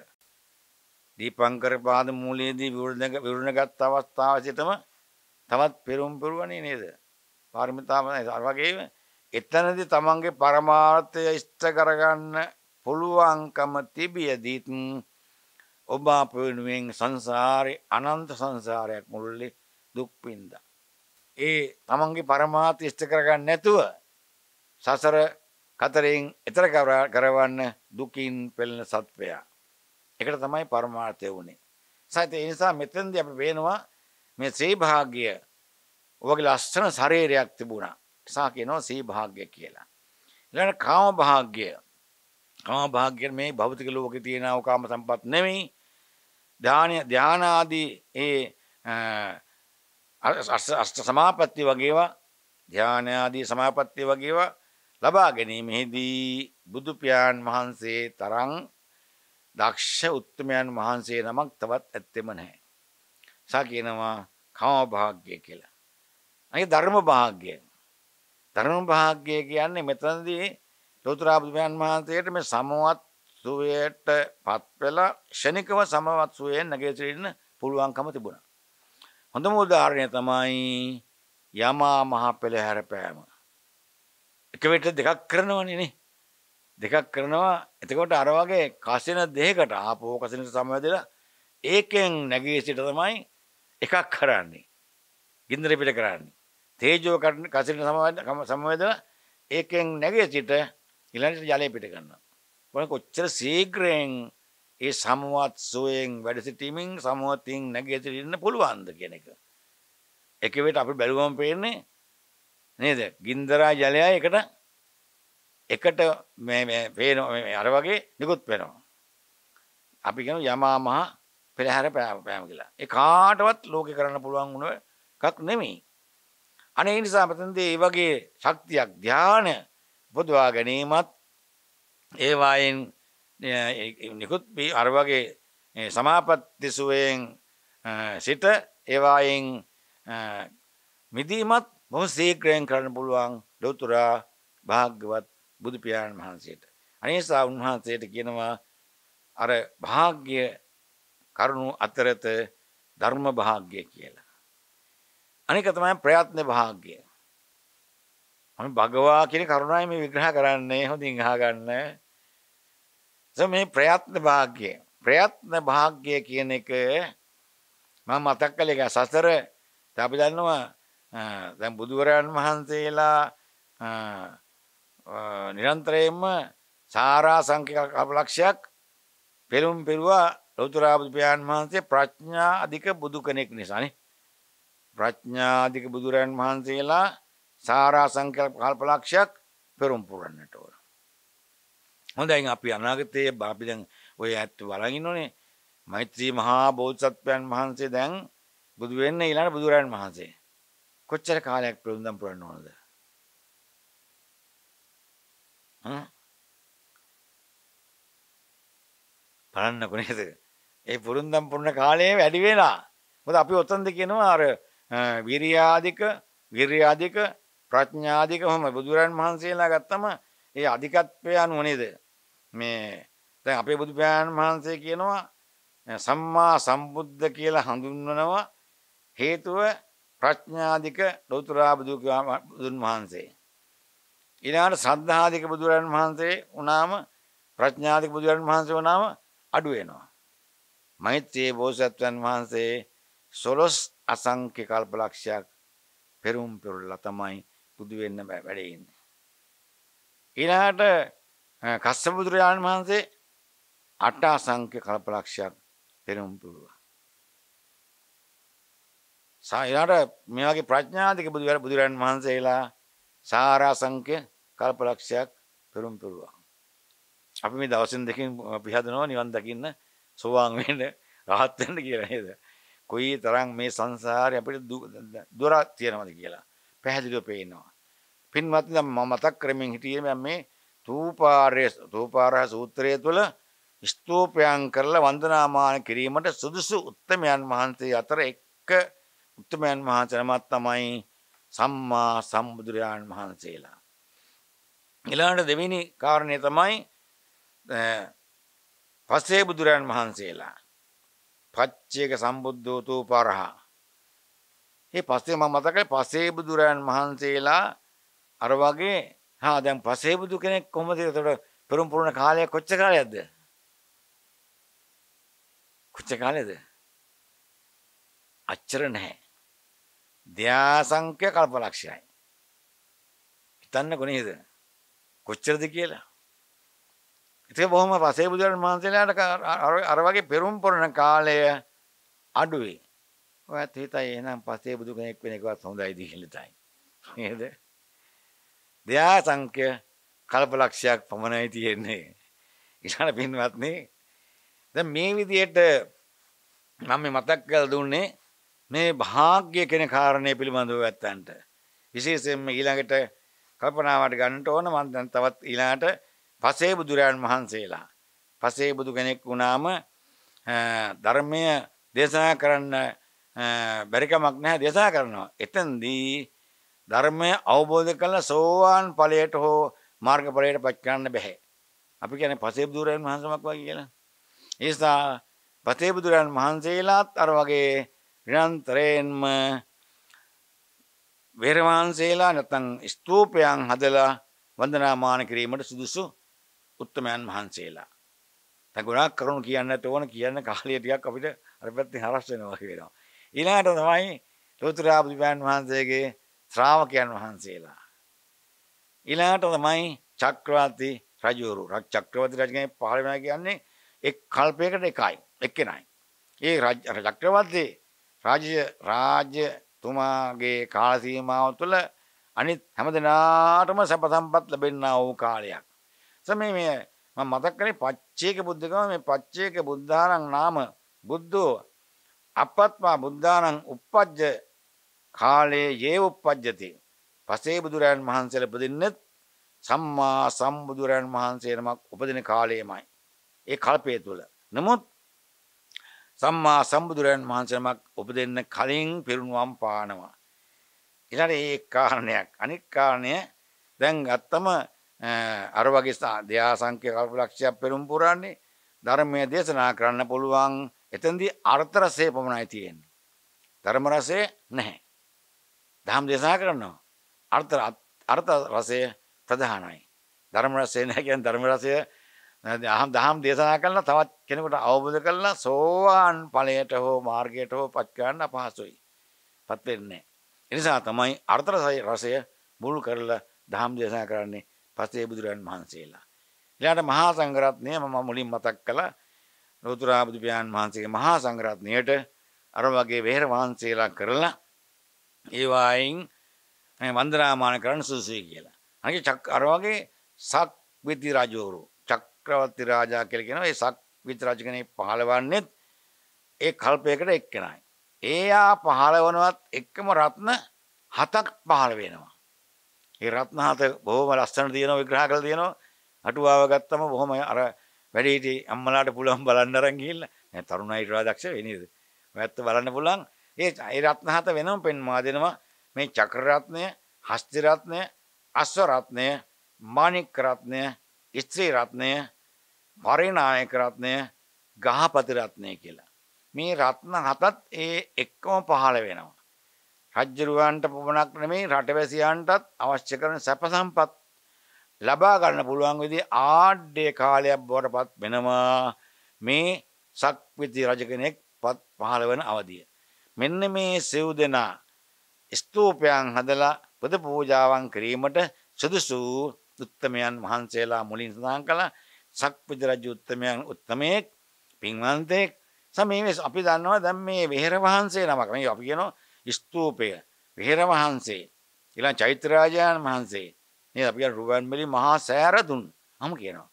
දීපංකර පාද මූලයේදී විවරණක විවරණ ගත් අවස්ථාවසටම තවත් පෙරුම් පුරුවනේ නේද පාරමිතාමයි අර වගේම එතනදී තමන්ගේ පරමාර්ථය ඉෂ්ට කරගන්න පුළුවන්කම තිබියදීත් ඔබ අප වෙනුවෙන් සංසාරේ අනන්ත සංසාරයක් මුළුල්ලේ දුක් විඳා ඒ තමන්ගේ පරමාර්ථය ඉෂ්ට කරගන්න නැතුව සසර කතරයෙන් එතර කරවන්න දුකින් පෙළෙන සත්වයා. එකට තමයි පරමාර්ථය වුණේ. සහිත නිසා මෙතන්ද අප පේනවා මේ ශ්‍රීභාග්‍ය ඔගේ ලස්සන ශරීරයක් තිබුණා සා කියනවා ශ්‍රීභාග්‍ය කියලා. ඊළඟ කාම භාග්‍ය. කාම භාග්‍ය මේ භෞතික ලෝකේ තියෙනව කාම සම්පත් නෙමෙයි. ධානය ධාන ආදී ඒ අෂ්ට සමාපatti වගේවා ධානය ආදී සමාපatti වගේවා ලබා ගැනීමෙහිදී බුදුපියාණන් වහන්සේ තරං දක්ෂ උත්තමයන් වහන්සේ නමක් තවත් ඇත්තෙම නැහැ. සා කියනවා කාම භාග්‍ය කියලා. අයි ධර්ම භාග්‍ය. ධර්ම භාග්‍ය කියන්නේ මෙතනදී ලෝතර බුදුපියාණන් වහන්සේට මේ සමවත් සුවයට පත් වෙලා ෂණිකව සමවත් සුවයෙන් නැගෙසිරෙන්න පුළුවන්කම තිබුණා. හොඳම උදාහරණය තමයි යමා මහ පෙළහැර පෑම. එකවිට දෙකක් කරනවනනේ දෙකක් කරනවා එතකොට අරවාගේ කසින දෙකට ආපෝ කසිනට සමවැදලා ඒකෙන් නැගී සිට තමයි එකක් කරන්නේ ගින්දර පිට කරන්නේ තේජෝ කසින සමවැදලා ඒකෙන් නැගී සිට ඊළඟට ජලය පිට කරනවා මොන කොච්චර ශීඝ්‍රයෙන් ඒ සමවත් සෝයෙන් වැඩ සිටීමෙන් සමවතින් නැගී සිටින්න පුළුවන්ද කියන එක එක විට අපි බැලුවම පේන්නේ නේද ගින්දරා ජලයයි එකට එකට පේන අර වගේ නිකුත් වෙනවා. අපි ගෙන යමාමහා පෙළහැර පෑම කියලා. ඒ කාටවත් ලෝකෙ කරන්න පුළුවන් වුණ එකක් නෙමෙයි. අනේ ඒ නිසා මෙතනදී මේ වගේ ශක්තියක් ධානය උපදවා ගැනීමත් ඒ වායින් නිකුත් අර වගේ සමාපත්ති සුවයෙන් සිට ඒ වායින් මිදීමත් බොහොම ශීඝ්‍රයෙන් කරන්න පුළුවන් ලෞතර භාග්‍යවත් බුදු පියාණන් වහන්සේට. අනේසා උන්වහන්සේට කියනවා අර භාග්‍ය කරුණු අතරත ධර්ම භාග්‍ය කියලා. අනික තමයි ප්‍රයත්න භාග්‍ය. මම භගවා කියන කරුණායි මේ විග්‍රහ කරන්නේ හොඳින් අහගන්න. මේ ප්‍රයත්න භාග්‍ය. ප්‍රයත්න භාග්‍ය කියන එක මම මතක් කළේ සසර අපි දන්නවා දැන් බුදුවරයන් වහන්සේලා නිරන්තරයෙන්ම සාරා සංඛ්‍යක කපලක්ෂයක් පෙළුම් පෙරුවා ලෞතරාබුදු පියාණන් වහන්සේ ප්‍රඥා අධික බුදු කෙනෙක් නිසානේ ප්‍රඥා අධික බුදුරයන් වහන්සේලා සාරා සංකල්ප කල්පලක්ෂයක් පෙරුම් පුරන්නට ඕන. හොඳයි අපි අනාගතයේ අපි දැන් ඔය ඇත්ත බලන් ඉන්නෝනේ මෛත්‍රී මහා බෝධිසත්වයන් වහන්සේ දැන් බුදු වෙන්න ඊළඟ බුදුරයන් වහන්සේ. කොච්චර කාලයක් ප්‍රොන්දම් පුරන්න ඕනද? හ්ම්. බලන්නකො නේද? ඒ පුරුන්දම් පුරන කාලය වැඩි වෙලා. මොකද අපි ඔතනද කියනවා අර විරියාදික විරියාදික ප්‍රඥාදික හොම බුදුරන් වහන්සේලා ගත්තම ඒ අධිකත්වය අනුව නේද? මේ දැන් අපේ බුදුපියාණන් වහන්සේ කියනවා සම්මා සම්බුද්ධ කියලා හඳුන්වනවා හේතුව ප්‍රඥාධික ලෞතරා බුදුන් වහන්සේ. ඊළඟට සද්ධාධික බුදුරන් වහන්සේ වුණාම ප්‍රඥාධික බුදුරන් වහන්සේ වුණාම අඩු වෙනවා. මෛත්‍රී බෝසත්වයන් වහන්සේ සොළොස් අසංඛ්‍ය කල්පලක්ෂයක් පෙරුම් පෙරලා තමයි බුදු වෙන්න වැඩ ඉන්නේ. ඊළඟට කස්සප බුදුරජාණන් වහන්සේ අට අසංඛ්‍ය කල්පලක්ෂයක් පෙරුම් පෙරුවා. සාහිලාට මේ වගේ ප්‍රඥාධික බුදුවැර බුදුරන් වහන්සේලා සාරා සංඛ්‍ය කල්පලක්ෂයක් පෙරුම් පුරුවා. අපි මේ දවසින් දෙකින් අපි හදනවා නිවන් දකින්න සෝවාන් වෙන්න රහත් වෙන්න කියලා නේද? කොයි තරම් මේ සංසාරේ අපිට දුර තියෙනවද කියලා පැහැදිලිව පේනවා. පින්වත්නි දැන් මම මතක් කරමින් හිටියේ මම මේ තූපාරය තූපාරහ සූත්‍රය තුළ ස්තූපයන් කරලා වන්දනාමාන කිරීමට සුදුසු උත්තමයන් වහන්සේ අතර එක්ක උත්තමයන් වහන්සේ නමක් තමයි සම්මා සම්බුදුරජාන් වහන්සේලා. ඊළඟට දෙවෙනි කාරණේ තමයි පස්සේ බුදුරජාන් වහන්සේලා. පච්චේක සම්බුද්ධෝතෝ පරහ. මේ පස්සේ මම මතකයි පස්සේ බුදුරජාන් වහන්සේලා අර වගේ හා දැන් පස්සේ බුදු කෙනෙක් කොහොමද ඒතකොට පෙරම් පුරණ කාලයක් කොච්චර කාලයක්ද? කොච්චර කාලයක්ද? අච්චර නැහැ. ධ්‍යාසංඛ්‍ය කල්ප ලක්ෂයයි. හිතන්නකො නේද? කොච්චරද කියලා. ඉතින් බොහොම පසේ බුදුරන් වහන්සේලාට අර වගේ පෙරම් පුරන කාලය අඩුවේ. ඔයත් හිතයි එහෙනම් පසේ බුදු කෙනෙක් වෙන එකවත් හොඳයිද කියලායි. නේද? ධ්‍යාසංඛ්‍ය කල්ප ලක්ෂයක් පමණයි තියෙන්නේ. ඊළඟ පින්වත්නි දැන් මේ විදිහට මම මතක් කරලා දුන්නේ මේ භාග්‍ය කෙන කාරණය පිළිබඳව ඇත්තන්ට. විශේෂයෙන්ම ඊළඟට කල්පනාවට ගන්නට ඕන මන්දන් තවත් ඊලාට පසේ බුදුරයන් වහන්සේලා. පසේ බුදු කෙනෙක් වුණාම ධර්මය දේශනා කරන්න බැරිකමක් නැහැ දේශනා කරනවා. එතන්දී ධර්මය අවබෝධ කළ සෝවාන් ඵලයට හෝ මාර්ග ඵලයට පත් කරන්න බැහැ. අපි කියන්නේ පසේ බුදුරයන් වහන්සමක් වගේ කියලා. ඒ නිසා පසේ බුදුරයන් වහන්සේලාත් අර වගේ නිරන්තරයෙන්ම වේරවහන්සේලා නැත්නම් ස්තූපයන් හදලා වන්දනාමාන කිරීමට සුදුසු උත්තමයන් වහන්සේලා. දැන් ගොඩාක් කරුණු කියන්න ඕන කියන්න කාලය ටිකක් අපිට අර පැත්තෙන් හරස් වෙනවා වෙනවා. ඊළඟට තමයි ලෝතරා බුදුපෑන් වහන්සේගේ ශ්‍රාවකයන් වහන්සේලා. ඊළඟට තමයි චක්‍රවර්ති රජවරු. චක්‍රවර්ති රජුගේ පහළ වෙනවා කියන්නේ එක් කල්පයකට එකයි එක්කෙනයි. ඒ චක්‍රවර්ති රාජ්‍ය රාජ්‍යතුමාගේ කාල සීමාව තුළ අනිත් හැමදෙනාටම සැප සම්පත් ලැබෙන්නා වූ කාලයක්. සමේ මේ මම මතක් කරේ පච්චේක බුද්ධකම මේ පච්චේක බුද්ධානම් නාම බුද්ධෝ අපත්මා බුද්ධානම් උප්පජ්ජ කාලයේ යේ උප්පජ්ජති. පසේ බුදුරයන් වහන්සේලා උපදින්නෙත් සම්මා සම්බුදුරයන් වහන්සේ නමක් උපදින කාලයමයි. ඒ කල්පය තුල. නමුත් සම්මා සම්බුදුරන් වහන්සේමක් උපදෙන්න කලින් පිරුණුවම් පානවා. ඊළඟ ඒ කාරණයක් අනිත් කාරණය දැන් ගත්තම අර වගේ දෙආසංඛ්‍ය කල්පලක්ෂයක් පෙරම් පුරන්නේ ධර්මයේ දේශනා කරන්න පුළුවන් එතෙන්දී අර්ථ රසය පමණයි තියෙන්නේ. ධර්ම රසය නැහැ. ධම් දේශනා කරනවා. අර්ථ අර්ථ රසය ප්‍රධානයි. ධර්ම රසය නැහැ කියන්නේ ධර්ම රසය දහම් දහම් දේශනා කරලා තවත් කෙනෙකුට අවබෝධ කරලා සෝවාන් ඵලයට හෝ මාර්ගයට හෝ පත් කරන්න අපහසුයි. පත් වෙන්නේ එනිසා තමයි අර්ථ රසය මුල් කරලා දහම් දේශනා කරන්නේ පසේ බුදුරන් වහන්සේලා. ඊළාට මහා සංඝරත්නය මම මුලින් මතක් කළා. ලෝතුරා බුදු පියාණන් වහන්සේගේ මහා සංඝරත්නයට අර වගේ වෙහෙර වහන්සේලා කරලා ඒ වයින් වන්දනාමාන කරන්න සුසුයි කියලා. අනික අර වගේ සක් විති රජවරු චක්‍රවර්ති රාජා කියලා කියනවා. ඒ සක්විති රජ කෙනෙක් පහළවන්නේ ඒ කල්පයකට එක්කෙනයි. එයා පහළවනවත් එක්කම රත්න හතක් පහළ වෙනවා. ඒ රත්න හත බොහොම ලස්සන තියෙනවා විග්‍රහ කරලා තියෙනවා. අටුවාව ගත්තම බොහොම අර වැඩිහිටි අම්මලාට පුළුවන් බලන්න අරන් ගිහිල්ලා. දැන් තරුණයි රාජක්ෂ වෙන්නේ. ඔයත් බලන්න පුළුවන්. ඒ ඒ රත්න හත වෙනම පෙන්වා දෙනවා. මේ චක්‍ර රත්නය, හස්ති රත්නය, අස්ව රත්නය, මාණික් රත්නය ස්ත්‍රී රත්නය පරිනායක රත්නය ගහපති රත්නය කියලා. මේ රත්න හතත් ඒ එක්කම පහළ වෙනවා. රජ්ජරුවන්ට පමණක් නෙමේ රටවැසියන්ටත් අවශ්‍ය කරන සැප සම්පත් ලබා ගන්න පුළුවන් විදි ආඩ්‍ය කාලයක් බවට පත් වෙනවා මේ සක්විති රජ කෙනෙක් පත් පහළ වන අවධිය. මෙන්න මේ සිව් දෙනා ස්තූපයන් හදලා පුද පූජාවන් කිරීමට සුදුසු උත්තමයන් වහන්සේලා මුලින් සඳහන් කළා සක්විති රජු උත්තමයන් උත්තමයෙක් පින්වන්තයෙක් සමේ අපි දන්නවා දැන් මේ වෙහෙර වහන්සේ නමක් මේ අපි කියනවා ස්තූපය වෙහෙර වහන්සේ ඊළඟ චෛත්‍ය රාජයන් වහන්සේ නේද අපි කියන රුවන්මැලි මහා සෑරදුන් අම කියනවා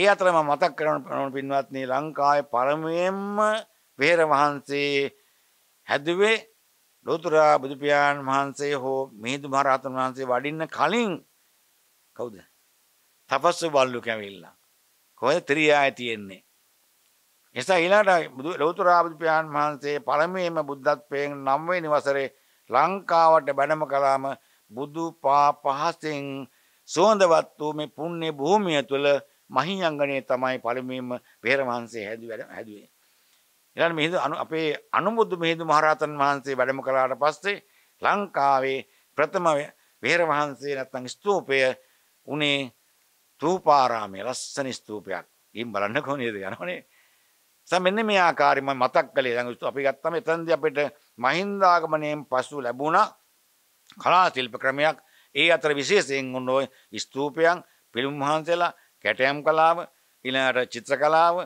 ඒ අතර මම මතක් කරන පින්වත්නි ලංකාවේ පළමුවෙන්ම වෙහෙර වහන්සේ හැදුවේ ලෝතුරා බුදු පියාණන් වහන්සේ හෝ මිහිඳු මහ රහතන් වහන්සේ වඩින්න කලින් කවුද? තපස්ස බල්ලු කැවිලා. කොහෙද ත්‍රියාය තියෙන්නේ? එසා ඊළඟට ලෞතර ආභිප්‍රාන් මහන්සේ පළමුවෙන්ම බුද්ධත්වයෙන් 9 වෙනි වසරේ ලංකාවට බැනම කළාම බුදු පා පහසෙන් සෝඳවත් වූ මේ පුණ්‍ය භූමිය තුළ මහියංගණේ තමයි පළමුවෙන්ම පෙර මහන්සේ හැදුවේ හැදුවේ. ඊළඟ මිහිඳු අපේ අනුමුදු මිහිඳු මහරහතන් වහන්සේ වැඩම කළාට පස්සේ ලංකාවේ ප්‍රථම වෙහෙර වහන්සේ නැත්නම් ස්තූපය උනේ ස්තූපාරාමයේ ලස්සන ස්තූපයක්. ගිහින් බලන්න කොහොමද යනවනේ. දැන් මෙන්න මේ ආකාරයෙන් මම මතක් කළේ දැන් අපි ගත්තම එතනදී අපිට මහින්දාගමණයෙන් පසු ලැබුණා කලා ශිල්ප ක්‍රමයක්. ඒ අතර විශේෂයෙන් උන් ඔය ස්තූපයන් පිළිම මහන්සලා කැටයම් කලාව ඊළඟට චිත්‍ර කලාව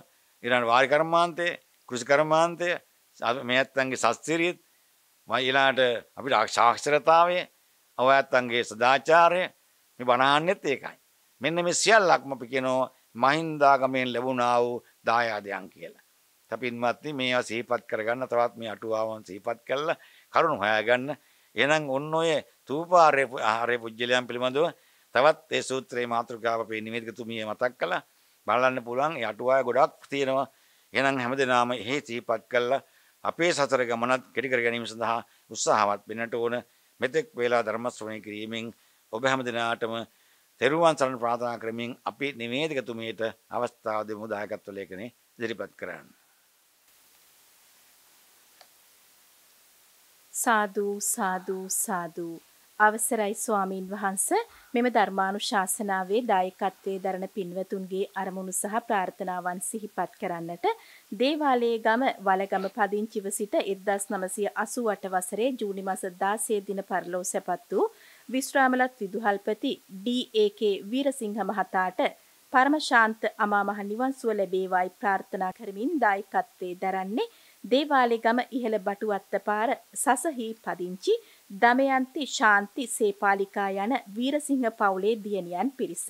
ඊළඟ වාරි කර්මාන්තය කෘෂි කර්මාන්තය මේ ඇත්තන්ගේ සස්තිරියත් ඊළඟට අපිට සාක්ෂරතාවය ඔය ඇත්තන්ගේ සදාචාරය මේ වනාන්නෙත් ඒකයි. මෙන්න මේ සියල්ලක්ම අපි කියනවා මහින්දාගමෙන් ලැබුණා වූ දායාදයන් කියලා. තපින්වත්නි මේවා සිහිපත් කරගන්න තවත් මේ අටුවාවන් සිහිපත් කළා කරුණු හොයාගන්න. එහෙනම් ඔන්න ඔය තූපාරේ ආරේ පුජ්‍යලයන් පිළිබඳව තවත් ඒ සූත්‍රයේ මාතෘකාව අපේ නිවේදකතුමිය මතක් කළා. බලන්න පුළුවන් ඒ අටුවාය ගොඩක් තියෙනවා. එහෙනම් හැමදෙනාම එහි සිහිපත් කළා අපේ සතර ගමනත් කෙටි කර ගැනීම සඳහා උත්සාහවත් වෙන්නට ඕන. මෙතෙක් වේලා ධර්ම ශ්‍රවණය කිරීමෙන් ඔබ හැම දෙනාටම තෙරුවන් සරණ ප්‍රාථනා කරමින් අපි නිවේදකතුමියට අවස්ථාව දෙමු දායකත්ව ලේඛනේ ඉදිරිපත් කරන්න. සාදු සාදු සාදු අවසරයි ස්වාමීන් වහන්ස මෙම ධර්මානු ශාසනාවේ දායකත්වය දරණ පින්වතුන්ගේ අරමුණු සහ ප්‍රාර්ථනාවන් සිහිපත් කරන්නට දේවාලයේ ගම වලගම පදිංචිව සිට එදදස් නමසය අසු අට වසරේ ජූනි මස දාසය දින පරලෝ සැපත් වූ විශ්‍රාමලත් විදුහල්පති DAK වීරසිංහ මහතාට පරම ශාන්ත අමාමහ නිවන්සුව ලැබේවායි ප්‍රාර්ථනා කරමින් දායකත්වයේ දරන්නේ දේවාලේගම ඉහළ බටුවත්තපාර සසහි පදිංචි දමයන්ති ශාන්ති සේපාලිකා යන වීරසිංහ පවුලේ දියණියන් පිරිස.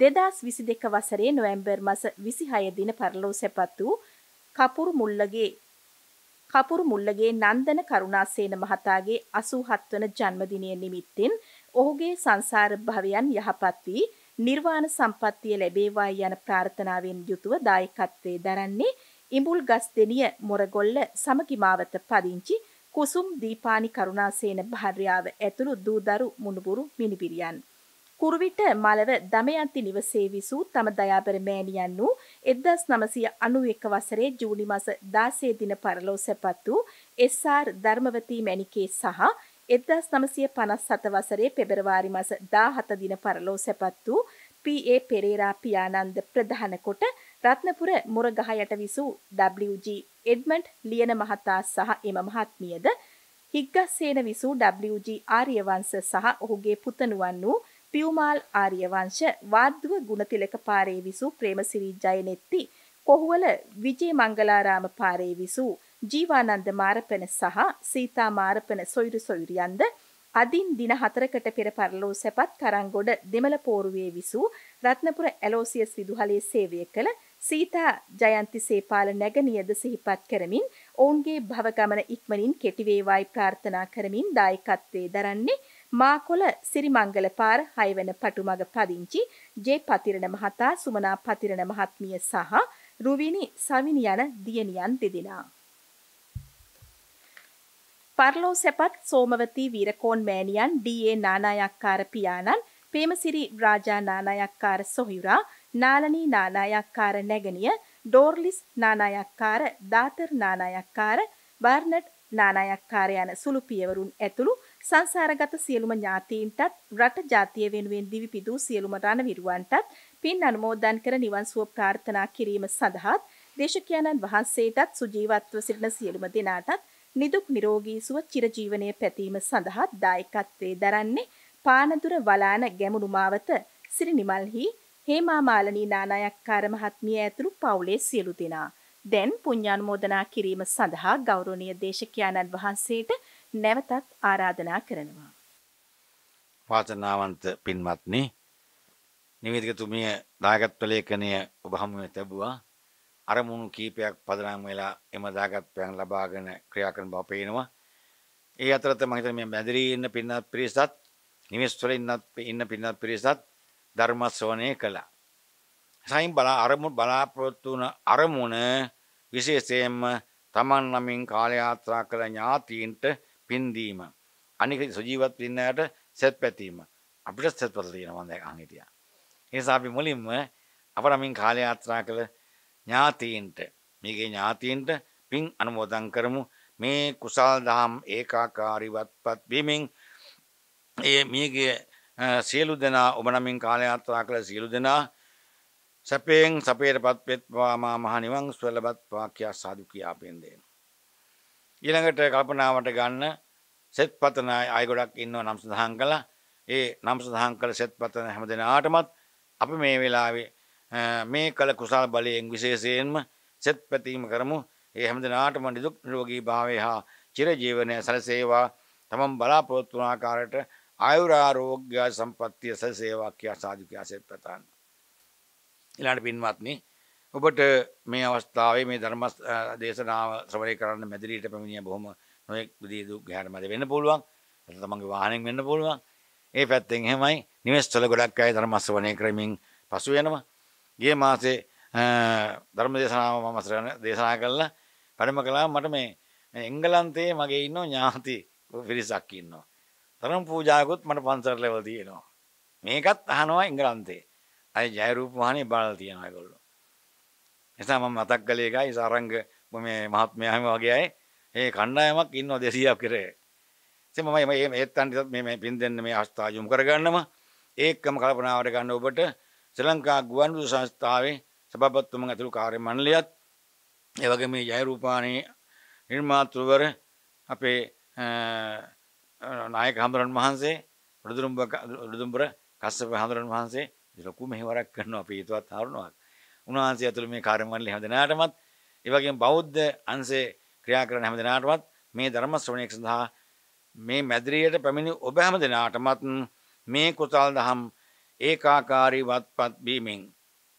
2022 වසරේ නොවැම්බර් මස 26 දින පරලෝසැපත් වූ කපුරු මුල්ලගේ කපුරු මුල්ලගේ නන්දන කරුණාසේන මහතාගේ 87 වන ජන්මදිනය නිමිත්තෙන් ඔහුගේ සංසාර භවයන් යහපත් වී නිර්වාණ සම්පත්තිය ලැබේවා යන ප්‍රාර්ථනාවෙන් යුතුව දායකත්වයේ දරන්නේ ඉඹුල් ගස් දෙනිය මොරගොල්ල සමගිමාවත පදිංචි කුසුම් දීපානි කරුණාසේන භාර්යාව ඇතුළු දූදරු මුණුබුරු මිනිපිරියන් කුරුවිට මලව දමයන්ති නිවසේ විසූ තම දයාබර මෑණියන් වූ 1991 වසරේ ජූනි මාස 16 දින පරලෝ සැපත් වූ එස්.ආර්. ධර්මවතී මැණිකේ සහ 1957 වසරේ පෙබරවාරි මාස 17 දින පරලෝ සැපත් වූ පී.ඒ. පෙරේරා පියානන්ද ප්‍රධාන කොට රත්නපුර මුරගහ යට විසූ WG එඩ්මන්ඩ් ලියන මහතා සහ එම මහත්මියද හිග්ගස්සේන විසූ WG ආර්යවංශ සහ ඔහුගේ පුතණුවන් වූ පියුමාල් ආර්යවංශ වාද්දුව ගුණතිලක පාරේ විසූ ප්‍රේමසිරි ජයනෙත්ති කොහුවල විජේ මංගලාරාම පාරේ විසූ ජීවානන්ද මාරපන සහ සීතා මාරපන සොයුරු සොයුරියන්ද අදින් දින හතරකට පෙර පරලෝ සැපත් කරංගොඩ දෙමළ පෝරුවේ විසූ රත්නපුර ඇලෝසියස් විදුහලේ සේවය කළ සීතා ජයන්ති සේපාල නැගනියද සිහිපත් කරමින් ඔවුන්ගේ භවගමන ඉක්මනින් කෙටිවේවායි ප්‍රාර්ථනා කරමින් දායකත්වයේ දරන්නේ මාකොල සිරිමංගල පාර හයවන පටුමග පදිංචි ජේ පතිරණ මහතා සුමනා පතිරණ මහත්මිය සහ රුවිනි සවිනි යන දියණියන් දෙදෙනා. පර්ලෝ සැපත් සෝමවතී වීරකෝන් මෑණියන් ඩී.ඒ. නානායක්කාර පියාණන්, පේමසිරි රාජා නානායක්කාර සොහිරා, නාලනී නානායක්කාර නැගණිය, ඩෝර්ලිස් නානායක්කාර, දාතර නානායක්කාර, බර්නට් නානායක්කාර යන සුළු පියවරුන් ඇතුළු සංසාරගත සියලුම ඥාතීන්ටත් රට ජාතිය වෙනුවෙන් දිවිපිදූ සියලුම රණවිරුවන්ටත් පින් අනුමෝදන් කර නිවන් සුව ප්‍රාර්ථනා කිරීම සඳහාත් දේශකයන්න් වහන්සේටත් සුජීවත්ව සිටින සියලුම දෙනාටත් නිදුක් නිරෝගී සුව චිරජීවනය පැතීම සඳහා දායකත්වයේ දරන්නේ පානදුර වලාන ගැමුණු මාවත සිරිනිමල්හි හේමාමාලනී නානායක්කාර මහත්මිය ඇතුළු පවුලේ සියලු දෙනා දැන් පුණ්‍යානුමෝදනා කිරීම සඳහා ගෞරවනීය දේශකයන්න් වහන්සේට නැවතත් ආරාධනා කරනවා. වාචනාවන්ත පින්වත්නි නිවේදිකතුමිය දායකත්ව ලේඛනය ඔබ හමුවේ තැබුවා අරමුණු කීපයක් පදනම් වෙලා එම දායකත්වයන් ලබාගෙන ක්‍රියා කරන බව පේනවා. ඒ අතරත මම හිතන්නේ මේ මැදිරියේ ඉන්න පින්වත් පිරිසත් නිවෙස්වල ඉන්නත් ඉන්න පින්වත් පිරිසත් ධර්ම ශ්‍රවණය කළා. සයින් බලා අරමුණ බලාපොරොත්තු වුණ අරමුණ විශේෂයෙන්ම තමන් නමින් කාලය යාත්‍රා කළ ඥාතීන්ට පින්දීම අනික සුජීවත් පින්නයට සෙත් පැතීම අපිට සෙත්පත තියෙනවා දැන් අහන් හිටියා. ඒ නිසා අපි මුලින්ම අපරමින් කාලය යාත්‍රා කළ ඥාතීන්ට මේගේ ඥාතීන්ට පින් අනුමෝදන් කරමු මේ කුසල් දහම් ඒකාකාරීවත්පත් වීමෙන් ඒ මේගේ සියලු දෙනා ඔබ නමින් කාලය යාත්‍රා කළ සියලු දෙනා සැපයෙන් සපේටපත් වෙත්වා මා මහ නිවන් සුව ලබත්වා කියා සාදු කියා පෙන්දේන ඊළඟට කල්පනාවට ගන්න සෙත් පතන අය ගොඩක් ඉන්නව නම් සඳහන් කළා. ඒ නම් සඳහන් කළ සෙත් පතන හැම දෙනාටමත් අපි මේ වෙලාවේ මේ කළ කුසල් බලයෙන් විශේෂයෙන්ම සෙත් පැතීම කරමු. ඒ හැම දෙනාටම නිදුක් නිරෝගී භාවය හා චිරජීවනය සැලසේවා. තමන් බලාපොරොත්තු වන ආකාරයට ආයුරාරෝග්‍ය සම්පත්තිය සැලසේවා කියා සාදු කියා සෙත් පතන්න. ඊළඟ පින්වත්නි ඔබට මේ අවස්ථාවේ මේ ධර්ම දේශනාව ශ්‍රවණය කරන්න මැදිරියට පැමිණිය බොහොම නොයෙක් විදිහේ ගැහැර මැද වෙන්න පුළුවන්. නැත්නම් තමන්ගේ වාහනෙන් වෙන්න පුළුවන්. ඒ පැත්තෙන් එහෙමයි නිවෙස්වල ගොඩක් අය ධර්ම ශ්‍රවණය කරමින් පසු වෙනවා. ගිය මාසේ ධර්ම දේශනාව මම ශ්‍රවණය දේශනා කළා. වැඩම කළා මට මේ එංගලන්තයේ මගේ ඉන්න ඥාති පිරිසක් ඉන්නවා. තරම් පූජාකුත් මට පන්සල් ලෙවල් තියෙනවා. මේකත් අහනවා එංගලන්තේ. අය ජයරූප මහණේ බලලා තියෙනවා ඒගොල්ලෝ. නිසා මම මතක් කළේ එකයි සාරංග මේ මහත්මයාම වගේ අය මේ කණ්ඩායමක් ඉන්නවා 200ක් කරේ. ඉතින් මම මේ ඒත් අන්තිමට මේ මේ පින් දෙන්න මේ අවස්ථාව යොමු කරගන්නම ඒකම කල්පනාවට ගන්න ඔබට ශ්‍රී ලංකා ගුවන්විදුලි සංස්ථාවේ සභාපතිතුමන් ඇතුළු කාර්ය මණ්ඩලයත් ඒ වගේම මේ ජයරූපාණී නිර්මාතෘවර අපේ නායක හඳුරන් වහන්සේ රුදුරුම්බ රුදුම්බර කස්සප හඳුරන් වහන්සේ ලොකු මෙහෙවරක් කරනවා අපි හිතවත් හරනවා උන්වහන්සේ ඇතුළු මේ කාර්යමණ්ඩලය හැම දෙනාටමත් ඒ වගේම බෞද්ධ අංශේ ක්‍රියා කරන හැම දෙනාටමත් මේ ධර්ම ශ්‍රවණය සඳහා මේ මැදිරියට පැමිණි ඔබ හැම දෙනාටමත් මේ කුසල් දහම් ඒකාකාරී වත්පත් බීමෙන්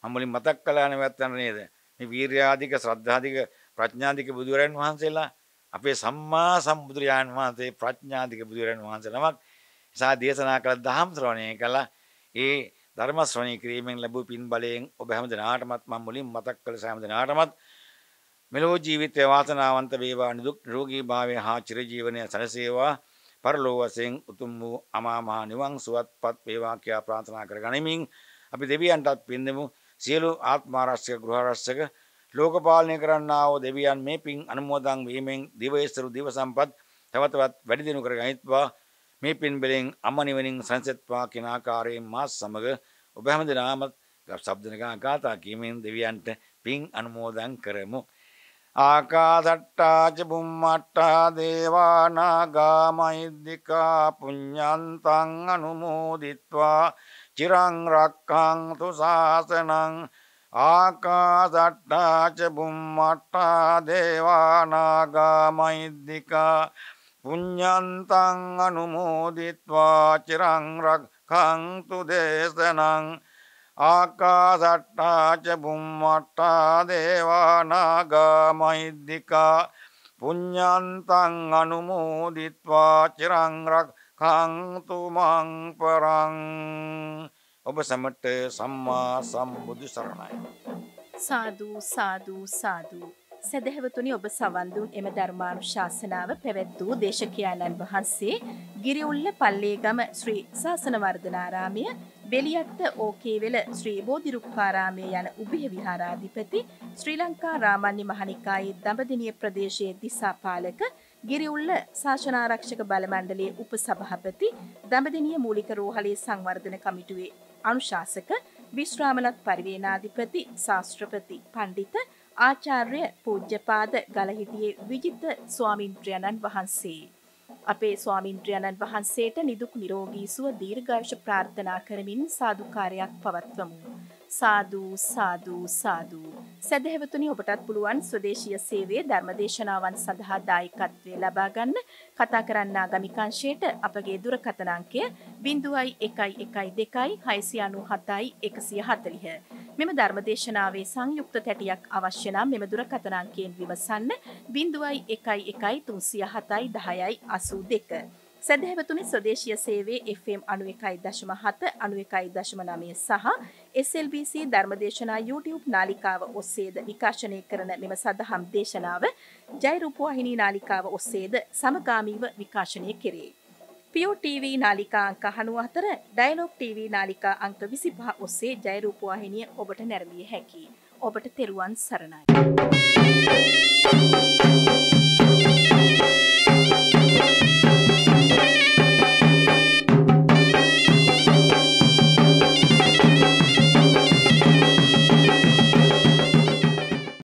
මම මුලින් මතක් කළා නෙවත්තන නේද මේ වීර්‍යාධික ශ්‍රද්ධාධික ප්‍රඥාධික බුදුරයන් වහන්සේලා අපේ සම්මා සම්බුදුරයන් වහන්සේ ප්‍රඥාධික බුදුරයන් වහන්සේ නමක් එසා දේශනා කළ දහම් ශ්‍රවණය කළා ඒ ධර්ම ශ්‍රවණය කිරීමෙන් ලැබූ පින් බලයෙන් ඔබ හැම දිනාටමත් මම මුලින් මතක් කළ සෑම දිනාටමත් මෙලොව ජීවිතය වාසනාවන්ත වේවා නිදුක් නිරෝගී භාවය හා චිරජීවනය සැලසේවා පරලෝව වශයෙන් උතුම් වූ අමා මහ නිවන් සුවපත් වේවා කියා ප්‍රාර්ථනා කරගනිමින් අපි දෙවියන්ටත් පින් දෙමු සියලු ආත්මාරක්ෂක ගෘහරක්ෂක ලෝකපාලනය කරන්නා වූ දෙවියන් මේ පින් අනුමෝදන් වීමෙන් දිවයිස්තරු දිව සම්පත් තව තවත් වැඩි දියුණු කර ගනිත්වා මේ පින්බලෙන් අම නිවනින් සංසෙත්වා කියන ආකාරයෙන් මා සමග ඔබ හැම දිනාමත් ශබ්දනකා ගාථා කීමෙන් දෙවියන්ට පින් අනුමෝදන් කරමු. ආකාදට්ටාච බුම්මට්ටා දේවානාගා මෛද්దికා පුඤ්ඤන්තං අනුමෝදිත්වා චිරං රක්ඛන්තු ශාසනං ආකාදට්ටාච බුම්මට්ටා දේවානාගා මෛද්దికා පුඤ්ඤන්තං අනුමෝදිත්වා චිරං රක්ඛන්තු දේශනං ආකාසට්ටා ච බුම්මට්ටා දේවානාගා මහිද්దికා පුඤ්ඤන්තං අනුමෝදිත්වා චිරං රක්ඛන්තු මං පරං ඔබ සමට සම්මා සම්බුදු සරණයි සාදු සාදු සාදු සැදැහැවතුනි ඔබ සවන්දුන් එම ධර්මාණු ශාසනාව පැවැත්වූ දේශකයාණන් වහන්සේ ගිරිඋල්ල පල්ලේගම ශ්‍රී ශාසනවර්ධනාරාමය බෙලියත්ත ඕකේවෙල ශ්‍රී බෝධිරුක්කාරාමය යන උභිය විහාරාධිපති ශ්‍රී ලංකා රාමණ්‍ය මහනිකායේ දඹදිනිය ප්‍රදේශයේ දිසාපාලක ගිරිඋල්ල ශාසනාරක්ෂක බලමණ්ඩලයේ උපසභාපති දඹදිනිය මූලික රෝහලේ සංවර්ධන කමිටුවේ අනුශාසක විශ්‍රාමලත් පරිවේනාධිපති ශාස්ත්‍රපති පණ්ඩිත ආචාර්ය පූජ්‍යපාද ගලහිටියේ විජිත ස්වාමින්ද්‍රයන්න් වහන්සේ. අපේ ස්වාමින්ද්‍රයන්න් වහන්සේට නිදුක් නිරෝගී සුව දීර්ඝායුෂ ප්‍රාර්ථනා කරමින් සාදුකාරයක් පවත්වමු. සාදූ සාදූ සාදූ සැදැහැවතුනි ඔබටත් පුළුවන් ස්වදේශීය සේවයේ ධර්මදේශනාවන් සඳහා දායකත්වය ලබා ගන්න කතා කරන්න ආගමිකංශයට අපගේ දුරකථන අංකය 0112697140 මෙම ධර්මදේශනාවේ සංයුක්ත තැටියක් අවශ්‍ය නම් මෙම දුරකථන අංකයෙන් විමසන්න 0113071082 සැදැහැවතුනි ස්වදේශය සේවේ FM අනු එකයි දශම හත අනු එකයි දශම නමය සහ SLBC ධර්මදේශනා YouTube නාලිකාව ඔස්සේද විකාශනය කරන මෙම සඳහම් දේශනාව ජයරුපවාහිනී නාලිකාව ඔස්සේද සමගාමීව විකාශනය කෙරේ. පියෝටව නාලිකා අංක හනුව අතර ඩයිලොක් TV නාලිකා අංක විසිපහ ඔස්සේ ජයරූපවාහිනිය ඔබට නැරමිය හැකි. ඔබට තෙරුවන් සරණයි. Thank you.